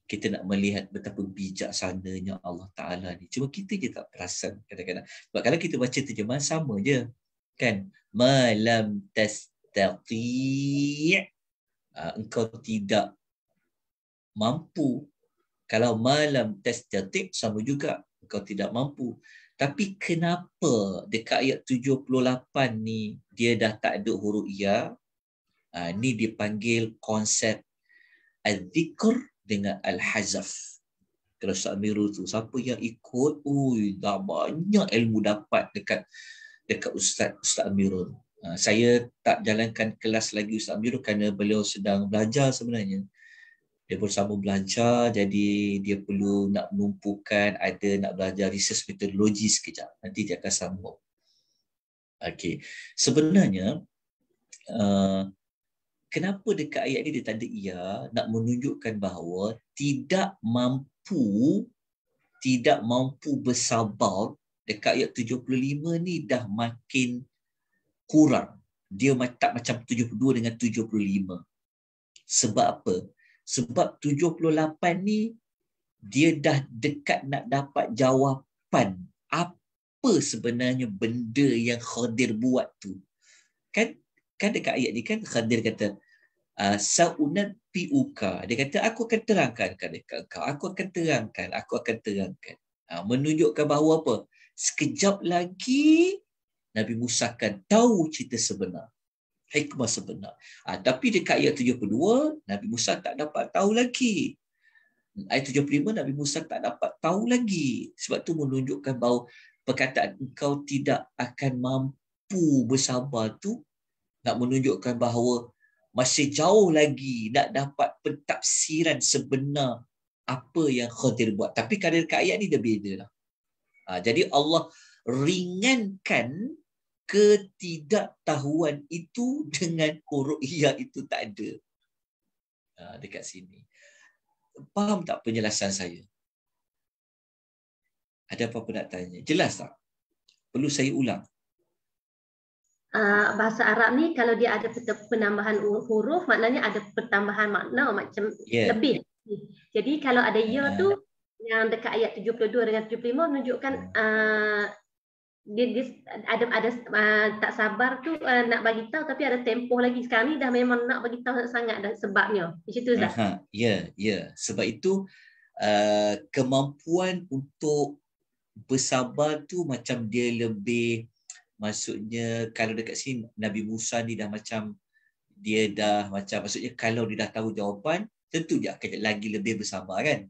kita nak melihat betapa bijaksananya Allah Ta'ala ni. Cuma kita je tak perasan kadang-kadang. Sebab kalau kita baca terjemahan sama je. Kan? Malam tastaqi' ah, engkau tidak mampu. Kalau malam tastaqi' sama juga. Engkau tidak mampu. Tapi kenapa dekat ayat 78 ni dia dah tak ada huruf ya? Ah, ni dipanggil konsep al-zikr dengan Al-Hazaf. Kalau Ustaz Amirul tu, siapa yang ikut, ui, dah banyak ilmu dapat dekat dekat Ustaz, Ustaz Amirul. Ha, saya tak jalankan kelas lagi Ustaz Amirul kerana beliau sedang belajar sebenarnya. Dia pun sama belajar, jadi dia perlu nak menumpukan, ada nak belajar research metodologi sekejap. Nanti dia akan sambung. Okey. Sebenarnya, uh, kenapa dekat ayat ni dia tanda ia nak menunjukkan bahawa tidak mampu tidak mampu bersabar dekat ayat 75 ni dah makin kurang dia tak macam 72 dengan 75 sebab apa sebab 78 ni dia dah dekat nak dapat jawapan apa sebenarnya benda yang Khadir buat tu kan kan dekat ayat ni kan Khadir kata Ah, saunabbiuka dia kata aku akan terangkan kepada kau aku akan terangkan aku akan terangkan ha, menunjukkan bahawa apa sekejap lagi Nabi Musa akan tahu cerita sebenar hikmah sebenar ha, tapi dekat ayat 72 Nabi Musa tak dapat tahu lagi ayat 75 Nabi Musa tak dapat tahu lagi sebab tu menunjukkan bahawa perkataan engkau tidak akan mampu bersabar tu nak menunjukkan bahawa masih jauh lagi nak dapat pentafsiran sebenar apa yang Khadir buat. Tapi kadar kaya ni dah beda lah. Ha, jadi Allah ringankan ketidaktahuan itu dengan kuruhiyah itu tak ada. Ha, dekat sini. Faham tak penjelasan saya? Ada apa-apa nak tanya? Jelas tak? Perlu saya ulang? uh, bahasa Arab ni kalau dia ada penambahan huruf maknanya ada pertambahan makna macam yeah. lebih. Jadi kalau ada ya uh, tu yang dekat ayat 72 dengan 75 menunjukkan uh, dia, dia ada ada uh, tak sabar tu uh, nak bagi tahu tapi ada tempoh lagi sekarang ni dah memang nak bagi tahu sangat dah sebabnya. Di situ Ustaz. Uh, ya, yeah, ya. Yeah. Sebab itu uh, kemampuan untuk bersabar tu macam dia lebih maksudnya kalau dekat sini Nabi Musa ni dah macam dia dah macam maksudnya kalau dia dah tahu jawapan tentu dia akan lagi lebih bersabar kan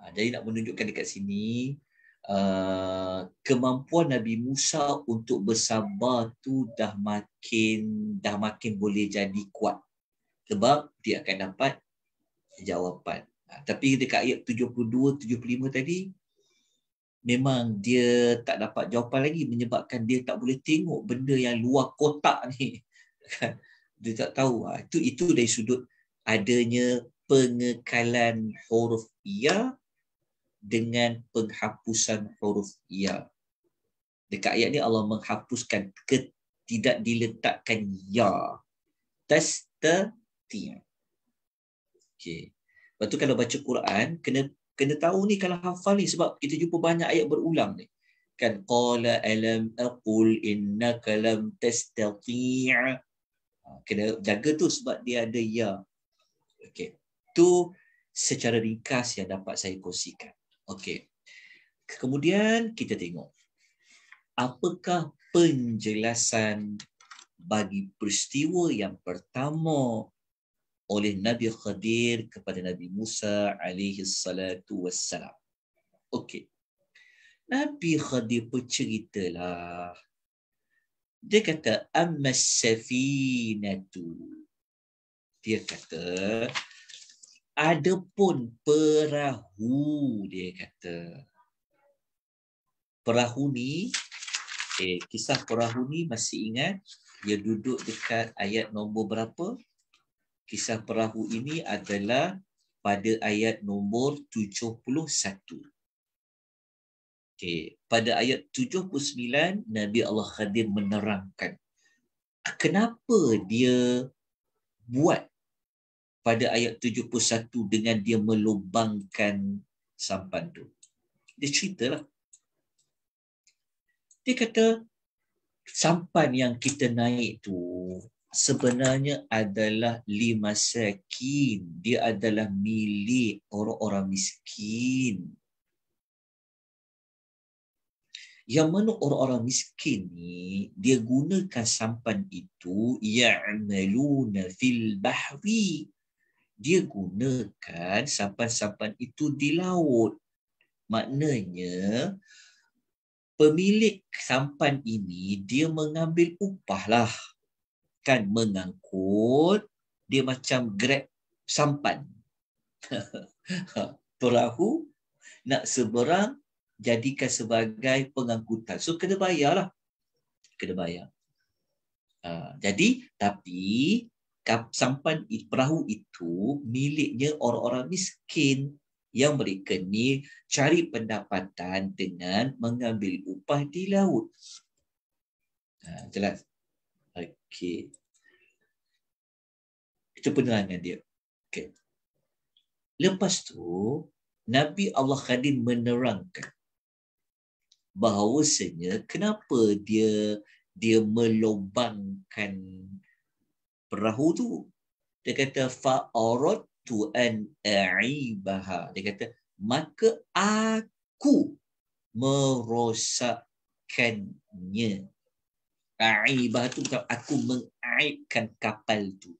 ha, jadi nak menunjukkan dekat sini uh, kemampuan Nabi Musa untuk bersabar tu dah makin dah makin boleh jadi kuat sebab dia akan dapat jawapan ha, tapi dekat ayat 72 75 tadi memang dia tak dapat jawapan lagi menyebabkan dia tak boleh tengok benda yang luar kotak ni [LAUGHS] kan? dia tak tahu ha, itu itu dari sudut adanya pengekalan huruf ya dengan penghapusan huruf ya dekat ayat ni Allah menghapuskan ketidak diletakkan ya tasta ti okey lepas tu kalau baca Quran kena kena tahu ni kalau hafal ni sebab kita jumpa banyak ayat berulang ni kan qala alam aqul innaka lam tastati' ha, kena jaga tu sebab dia ada ya okey tu secara ringkas yang dapat saya kongsikan okey kemudian kita tengok apakah penjelasan bagi peristiwa yang pertama oleh Nabi Khadir kepada Nabi Musa alaihi salatu wassalam. Okey. Nabi Khadir pun berceritalah. Dia kata, Amma safinatu. Dia kata, ada pun perahu, dia kata. Perahu ni, eh, kisah perahu ni masih ingat, dia duduk dekat ayat nombor berapa? kisah perahu ini adalah pada ayat nombor 71. Okey, pada ayat 79 Nabi Allah Khadir menerangkan kenapa dia buat pada ayat 71 dengan dia melubangkan sampan tu. Dia ceritalah. Dia kata sampan yang kita naik tu sebenarnya adalah lima sakin. Dia adalah milik orang-orang miskin. Yang mana orang-orang miskin ni dia gunakan sampan itu ya'maluna fil bahwi Dia gunakan sampan-sampan itu di laut. Maknanya pemilik sampan ini dia mengambil upah lah akan mengangkut dia macam grab sampan. [LAUGHS] Perahu nak seberang jadikan sebagai pengangkutan. So kena bayarlah. Kena bayar. Uh, jadi tapi kap sampan perahu itu miliknya orang-orang miskin yang mereka ni cari pendapatan dengan mengambil upah di laut. Uh, jelas. Okey. Itu penerangan dia. Okey. Lepas tu Nabi Allah Khadim menerangkan bahawasanya kenapa dia dia melobangkan perahu tu. Dia kata fa'arad tu an a'ibaha. Dia kata maka aku merosakkannya aibah tu bukan aku mengaibkan kapal tu.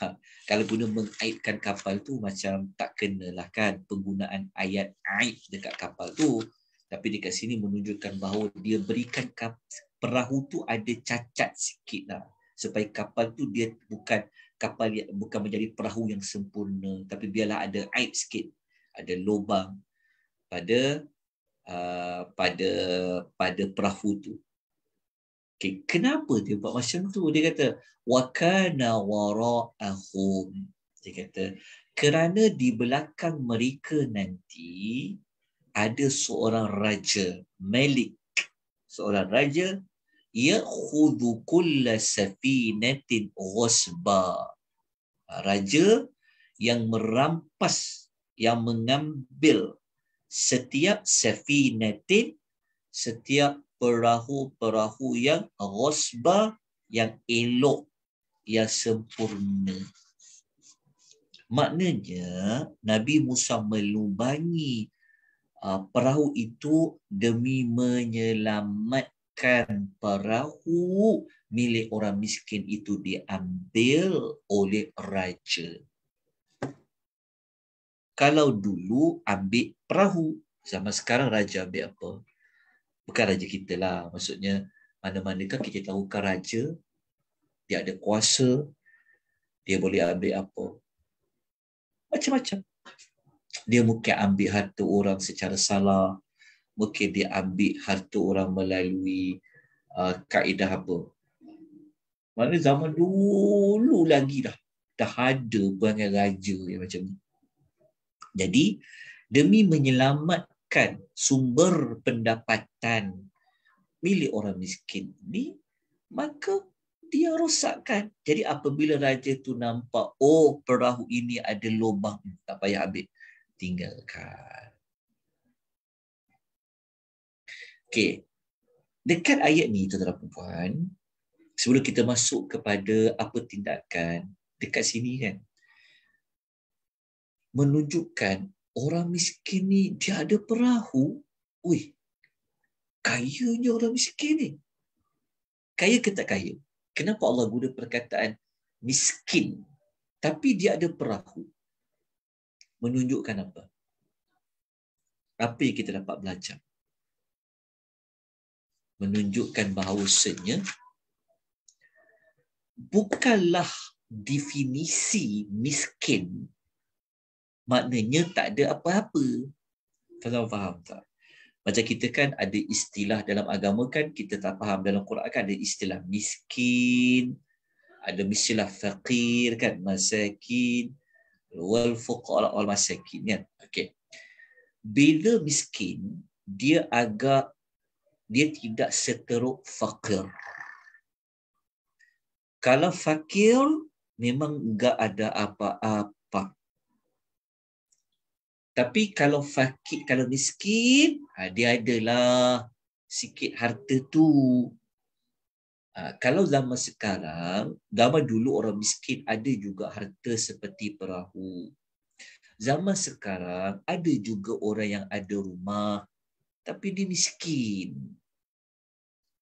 Ha, kalau guna mengaibkan kapal tu macam tak kenalah kan penggunaan ayat aib dekat kapal tu. Tapi dekat sini menunjukkan bahawa dia berikan kap, perahu tu ada cacat sikit lah. Supaya kapal tu dia bukan kapal yang, bukan menjadi perahu yang sempurna. Tapi biarlah ada aib sikit. Ada lubang pada uh, pada pada perahu tu. Okay. Kenapa dia buat macam tu? Dia kata, wakana wara'ahum. Dia kata, kerana di belakang mereka nanti, ada seorang raja, Malik. Seorang raja, ia khudu kulla safinatin ghusba. Ha, raja yang merampas, yang mengambil setiap safinatin, setiap perahu-perahu yang rosba, yang elok, yang sempurna. Maknanya Nabi Musa melubangi ah, perahu itu demi menyelamatkan perahu milik orang miskin itu diambil oleh raja. Kalau dulu ambil perahu, sama sekarang raja ambil apa? bukan raja kita lah. Maksudnya mana mana kan kita tahu kan raja dia ada kuasa dia boleh ambil apa macam-macam dia mungkin ambil harta orang secara salah mungkin dia ambil harta orang melalui uh, kaedah apa mana zaman dulu lagi dah dah ada banyak raja yang macam ni jadi demi menyelamat menjadikan sumber pendapatan milik orang miskin ini, maka dia rosakkan. Jadi apabila raja itu nampak, oh perahu ini ada lubang, tak payah ambil, tinggalkan. Okey, dekat ayat ni tuan-tuan puan sebelum kita masuk kepada apa tindakan dekat sini kan menunjukkan orang miskin ni dia ada perahu, wuih, kayanya orang miskin ni. Kaya ke tak kaya? Kenapa Allah guna perkataan miskin tapi dia ada perahu? Menunjukkan apa? Apa yang kita dapat belajar? Menunjukkan bahawasanya bukanlah definisi miskin maknanya tak ada apa-apa. Kalau faham tak? Macam kita kan ada istilah dalam agama kan, kita tak faham dalam Quran kan ada istilah miskin, ada istilah fakir kan, masakin, wal fuqara wal masakin kan. Okay. Bila miskin, dia agak, dia tidak seteruk fakir. Kalau fakir, memang enggak ada apa-apa tapi kalau fakir, kalau miskin, ha, dia adalah sikit harta tu. Ha, kalau zaman sekarang, zaman dulu orang miskin ada juga harta seperti perahu. Zaman sekarang ada juga orang yang ada rumah tapi dia miskin.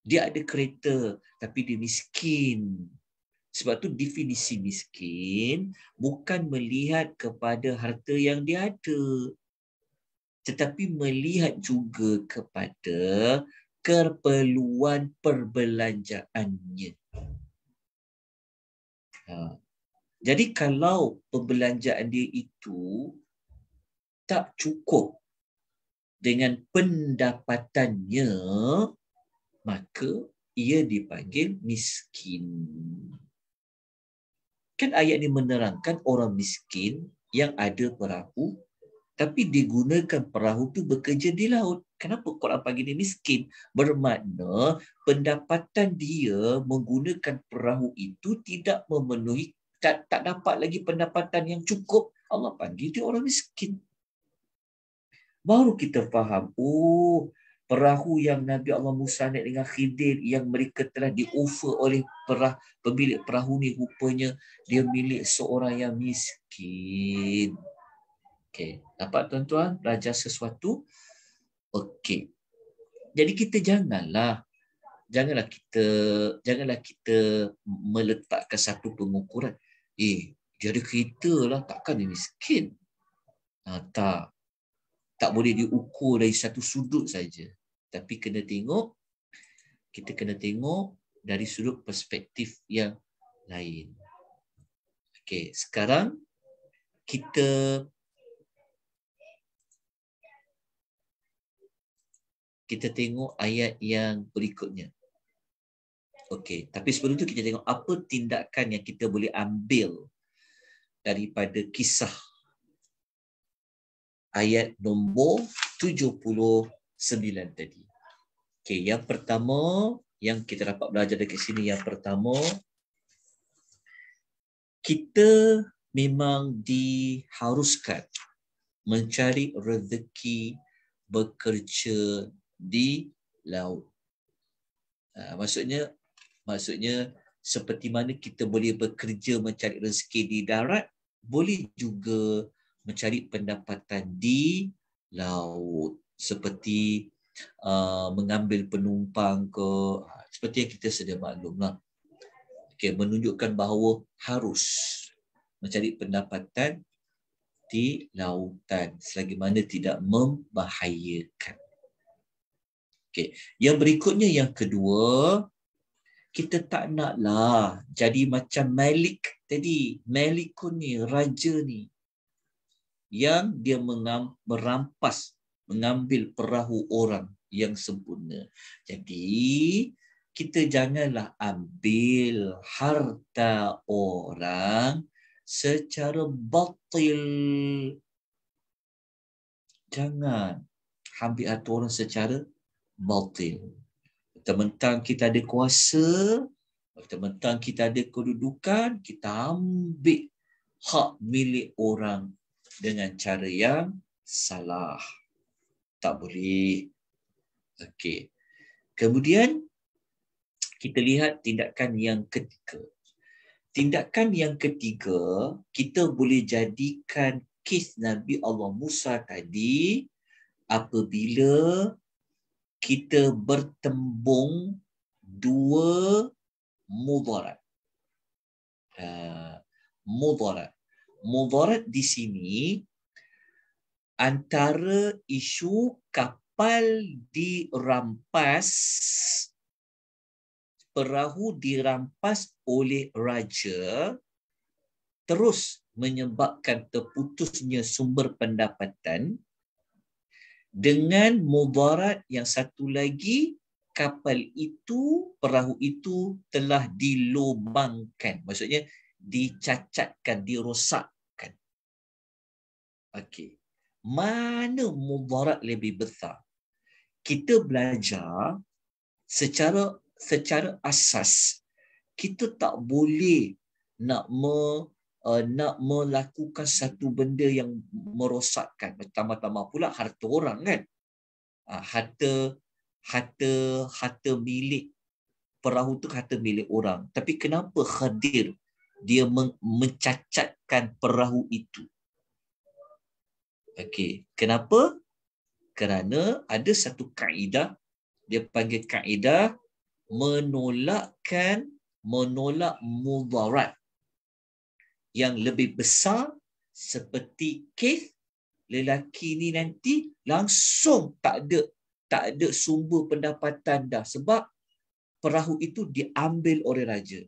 Dia ada kereta tapi dia miskin. Sebab tu definisi miskin bukan melihat kepada harta yang dia ada. Tetapi melihat juga kepada keperluan perbelanjaannya. Ha. Jadi kalau perbelanjaan dia itu tak cukup dengan pendapatannya, maka ia dipanggil miskin. Kan ayat ini menerangkan orang miskin yang ada perahu tapi digunakan perahu tu bekerja di laut. Kenapa Quran pagi ini miskin? Bermakna pendapatan dia menggunakan perahu itu tidak memenuhi, tak, tak dapat lagi pendapatan yang cukup. Allah panggil dia orang miskin. Baru kita faham, oh perahu yang Nabi Allah Musa naik dengan Khidir yang mereka telah diofer oleh perah pemilik perahu ni rupanya dia milik seorang yang miskin. Okey, dapat tuan-tuan belajar sesuatu? Okey. Jadi kita janganlah janganlah kita janganlah kita meletakkan satu pengukuran. Eh, dia ada kereta lah, takkan dia miskin? Ha, tak. Tak boleh diukur dari satu sudut saja tapi kena tengok kita kena tengok dari sudut perspektif yang lain. Okey, sekarang kita kita tengok ayat yang berikutnya. Okey, tapi sebelum tu kita tengok apa tindakan yang kita boleh ambil daripada kisah ayat nombor sembilan tadi. Okay, yang pertama yang kita dapat belajar dari sini yang pertama kita memang diharuskan mencari rezeki bekerja di laut. Ha, maksudnya maksudnya seperti mana kita boleh bekerja mencari rezeki di darat boleh juga mencari pendapatan di laut seperti uh, mengambil penumpang ke ha, seperti yang kita sedia maklumlah. Okey, menunjukkan bahawa harus mencari pendapatan di lautan selagi mana tidak membahayakan. Okey, yang berikutnya yang kedua, kita tak naklah jadi macam Malik tadi, Malikun ni raja ni yang dia mengam, merampas mengambil perahu orang yang sempurna. Jadi kita janganlah ambil harta orang secara batil. Jangan ambil harta orang secara batil. Mentang-mentang kita ada kuasa, mentang-mentang kita ada kedudukan, kita ambil hak milik orang dengan cara yang salah tak boleh. Okey. Kemudian kita lihat tindakan yang ketiga. Tindakan yang ketiga, kita boleh jadikan kes Nabi Allah Musa tadi apabila kita bertembung dua mudarat. Uh, mudarat. Mudarat di sini antara isu kapal dirampas perahu dirampas oleh raja terus menyebabkan terputusnya sumber pendapatan dengan mudarat yang satu lagi kapal itu perahu itu telah dilobangkan maksudnya dicacatkan dirosakkan okey mana mudarat lebih besar kita belajar secara secara asas kita tak boleh nak me, uh, nak melakukan satu benda yang merosakkan pertama-tama pula harta orang kan uh, harta harta harta milik perahu tu harta milik orang tapi kenapa khadir dia mencacatkan perahu itu Okey, kenapa? Kerana ada satu kaedah dia panggil kaedah menolakkan menolak mudarat yang lebih besar seperti kes lelaki ni nanti langsung tak ada tak ada sumber pendapatan dah sebab perahu itu diambil oleh raja.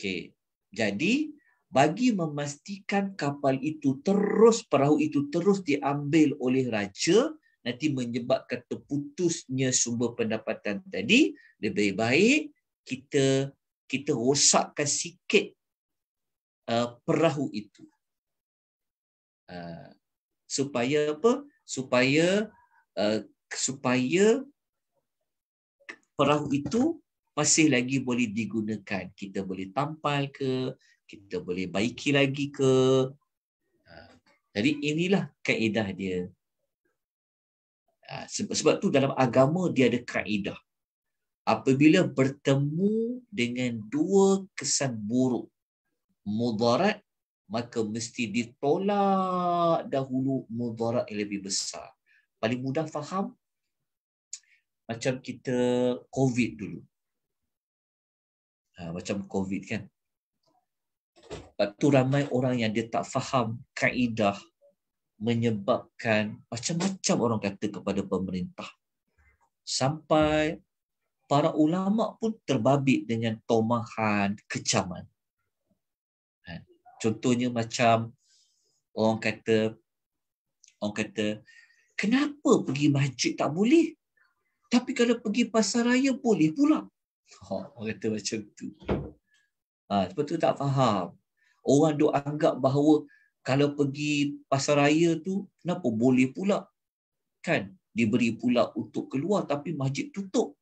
Okey. Jadi bagi memastikan kapal itu terus perahu itu terus diambil oleh raja nanti menyebabkan terputusnya sumber pendapatan tadi lebih baik kita kita rosakkan sikit uh, perahu itu uh, supaya apa supaya uh, supaya perahu itu masih lagi boleh digunakan kita boleh tampal ke kita boleh baiki lagi ke ha. jadi inilah kaedah dia ha, sebab, sebab tu dalam agama dia ada kaedah apabila bertemu dengan dua kesan buruk mudarat maka mesti ditolak dahulu mudarat yang lebih besar paling mudah faham macam kita covid dulu ha, macam covid kan Lepas tu ramai orang yang dia tak faham kaedah menyebabkan macam-macam orang kata kepada pemerintah. Sampai para ulama pun terbabit dengan tomahan kecaman. Ha, contohnya macam orang kata orang kata kenapa pergi masjid tak boleh? Tapi kalau pergi pasaraya boleh pula. Ha, orang kata macam tu. Ha, sebab tu tak faham orang duk anggap bahawa kalau pergi pasar raya tu kenapa boleh pula kan diberi pula untuk keluar tapi masjid tutup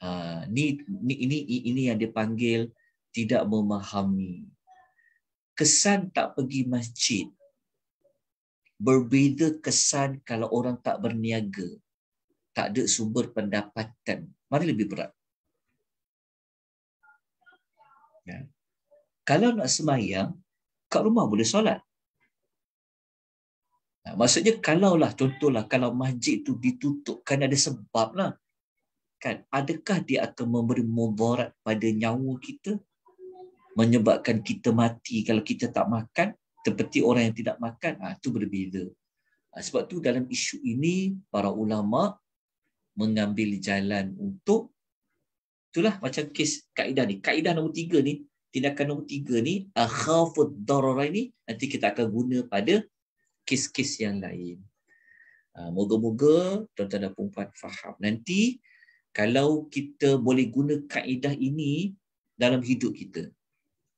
ha ni ni ini ini yang dipanggil tidak memahami kesan tak pergi masjid berbeza kesan kalau orang tak berniaga tak ada sumber pendapatan mana lebih berat ya kalau nak semayang, kat rumah boleh solat. Nah, maksudnya kalau lah contohlah, kalau masjid tu ditutup kan ada sebab lah. Kan? Adakah dia akan memberi mudarat pada nyawa kita? Menyebabkan kita mati kalau kita tak makan? Seperti orang yang tidak makan, ha, ah, tu berbeza. Ha, sebab tu dalam isu ini, para ulama mengambil jalan untuk itulah macam kes kaedah ni. Kaedah nombor tiga ni tindakan nombor tiga ni khafud darara ini nanti kita akan guna pada kes-kes yang lain. Ah, moga-moga tuan-tuan dan puan faham. Nanti kalau kita boleh guna kaedah ini dalam hidup kita,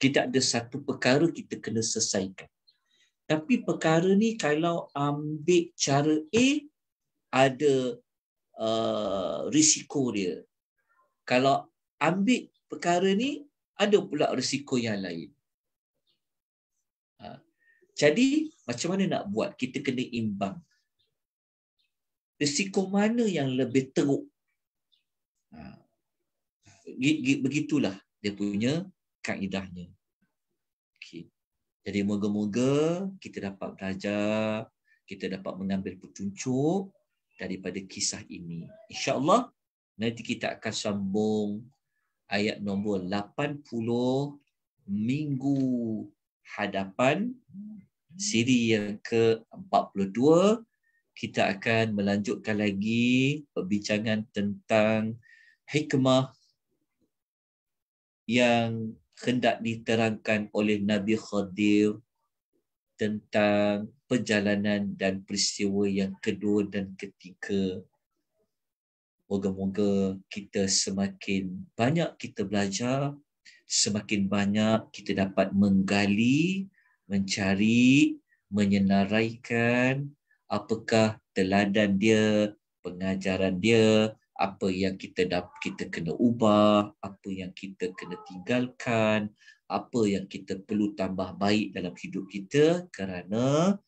kita ada satu perkara kita kena selesaikan. Tapi perkara ni kalau ambil cara A, ada uh, risiko dia. Kalau ambil perkara ni, ada pula risiko yang lain. Ha. Jadi, macam mana nak buat? Kita kena imbang. Risiko mana yang lebih teruk? Ha. Begitulah dia punya kaedahnya. Okay. Jadi, moga-moga kita dapat belajar, kita dapat mengambil petunjuk daripada kisah ini. InsyaAllah, nanti kita akan sambung ayat nombor 80 minggu hadapan siri yang ke-42 kita akan melanjutkan lagi perbincangan tentang hikmah yang hendak diterangkan oleh Nabi Khadir tentang perjalanan dan peristiwa yang kedua dan ketiga Moga-moga kita semakin banyak kita belajar, semakin banyak kita dapat menggali, mencari, menyenaraikan apakah teladan dia, pengajaran dia, apa yang kita kita kena ubah, apa yang kita kena tinggalkan, apa yang kita perlu tambah baik dalam hidup kita kerana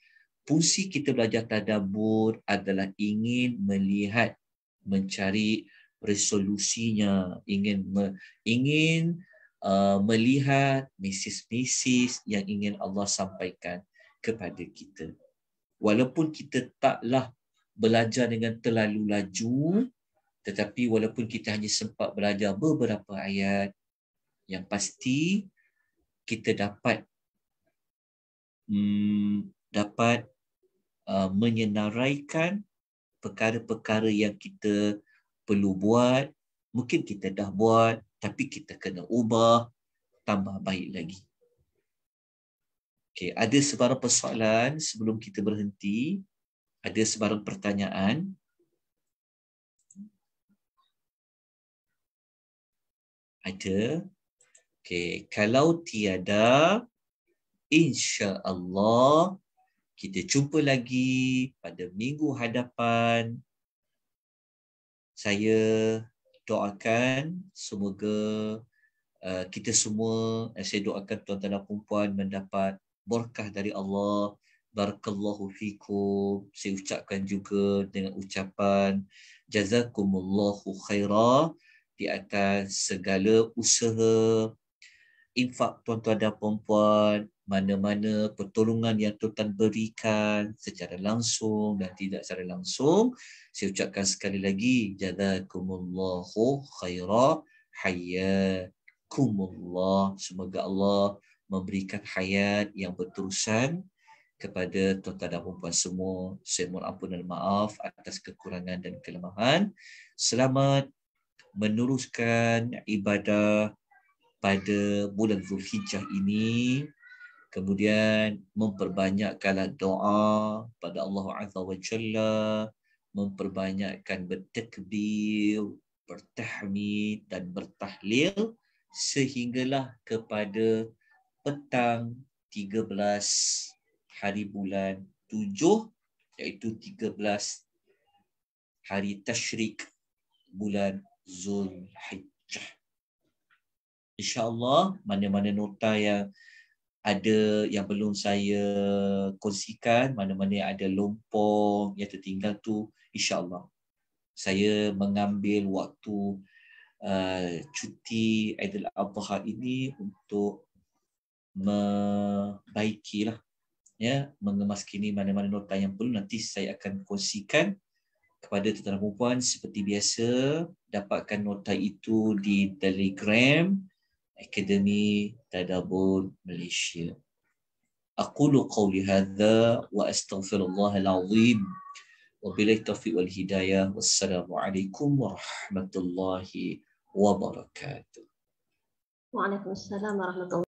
fungsi kita belajar tadabbur adalah ingin melihat mencari resolusinya ingin me, ingin uh, melihat misis-misis yang ingin Allah sampaikan kepada kita walaupun kita taklah belajar dengan terlalu laju tetapi walaupun kita hanya sempat belajar beberapa ayat yang pasti kita dapat mm, dapat uh, menyenaraikan perkara-perkara yang kita perlu buat, mungkin kita dah buat tapi kita kena ubah tambah baik lagi. Okay, ada sebarang persoalan sebelum kita berhenti? Ada sebarang pertanyaan? Ada. Okay, kalau tiada insya-Allah kita jumpa lagi pada minggu hadapan. Saya doakan semoga uh, kita semua, eh, saya doakan tuan-tuan dan puan mendapat berkah dari Allah. Barakallahu fikum. Saya ucapkan juga dengan ucapan jazakumullahu khairah di atas segala usaha infak tuan-tuan dan puan mana-mana pertolongan yang tuan-tuan berikan secara langsung dan tidak secara langsung, saya ucapkan sekali lagi, jazakumullahu khaira hayyakumullah. Semoga Allah memberikan hayat yang berterusan kepada tuan-tuan dan puan semua. Saya mohon ampun dan maaf atas kekurangan dan kelemahan. Selamat meneruskan ibadah pada bulan Zulhijjah ini kemudian memperbanyakkanlah doa pada Allah Azza wa Jalla memperbanyakkan bertakbir bertahmid dan bertahlil sehinggalah kepada petang 13 hari bulan 7 iaitu 13 hari tashrik bulan Zulhijjah insyaallah mana-mana nota yang ada yang belum saya kongsikan mana-mana yang ada lompong yang tertinggal tu insyaallah saya mengambil waktu uh, cuti Idul Adha ini untuk membaiki lah, ya mengemas kini mana-mana nota yang perlu nanti saya akan kongsikan kepada tetamu puan seperti biasa dapatkan nota itu di Telegram Akademi Tadabur Malaysia. Aqulu qawli hadha wa astaghfirullah al-azim. Wa bilai taufiq wal hidayah. Wassalamualaikum warahmatullahi wabarakatuh. Waalaikumsalam warahmatullahi wabarakatuh.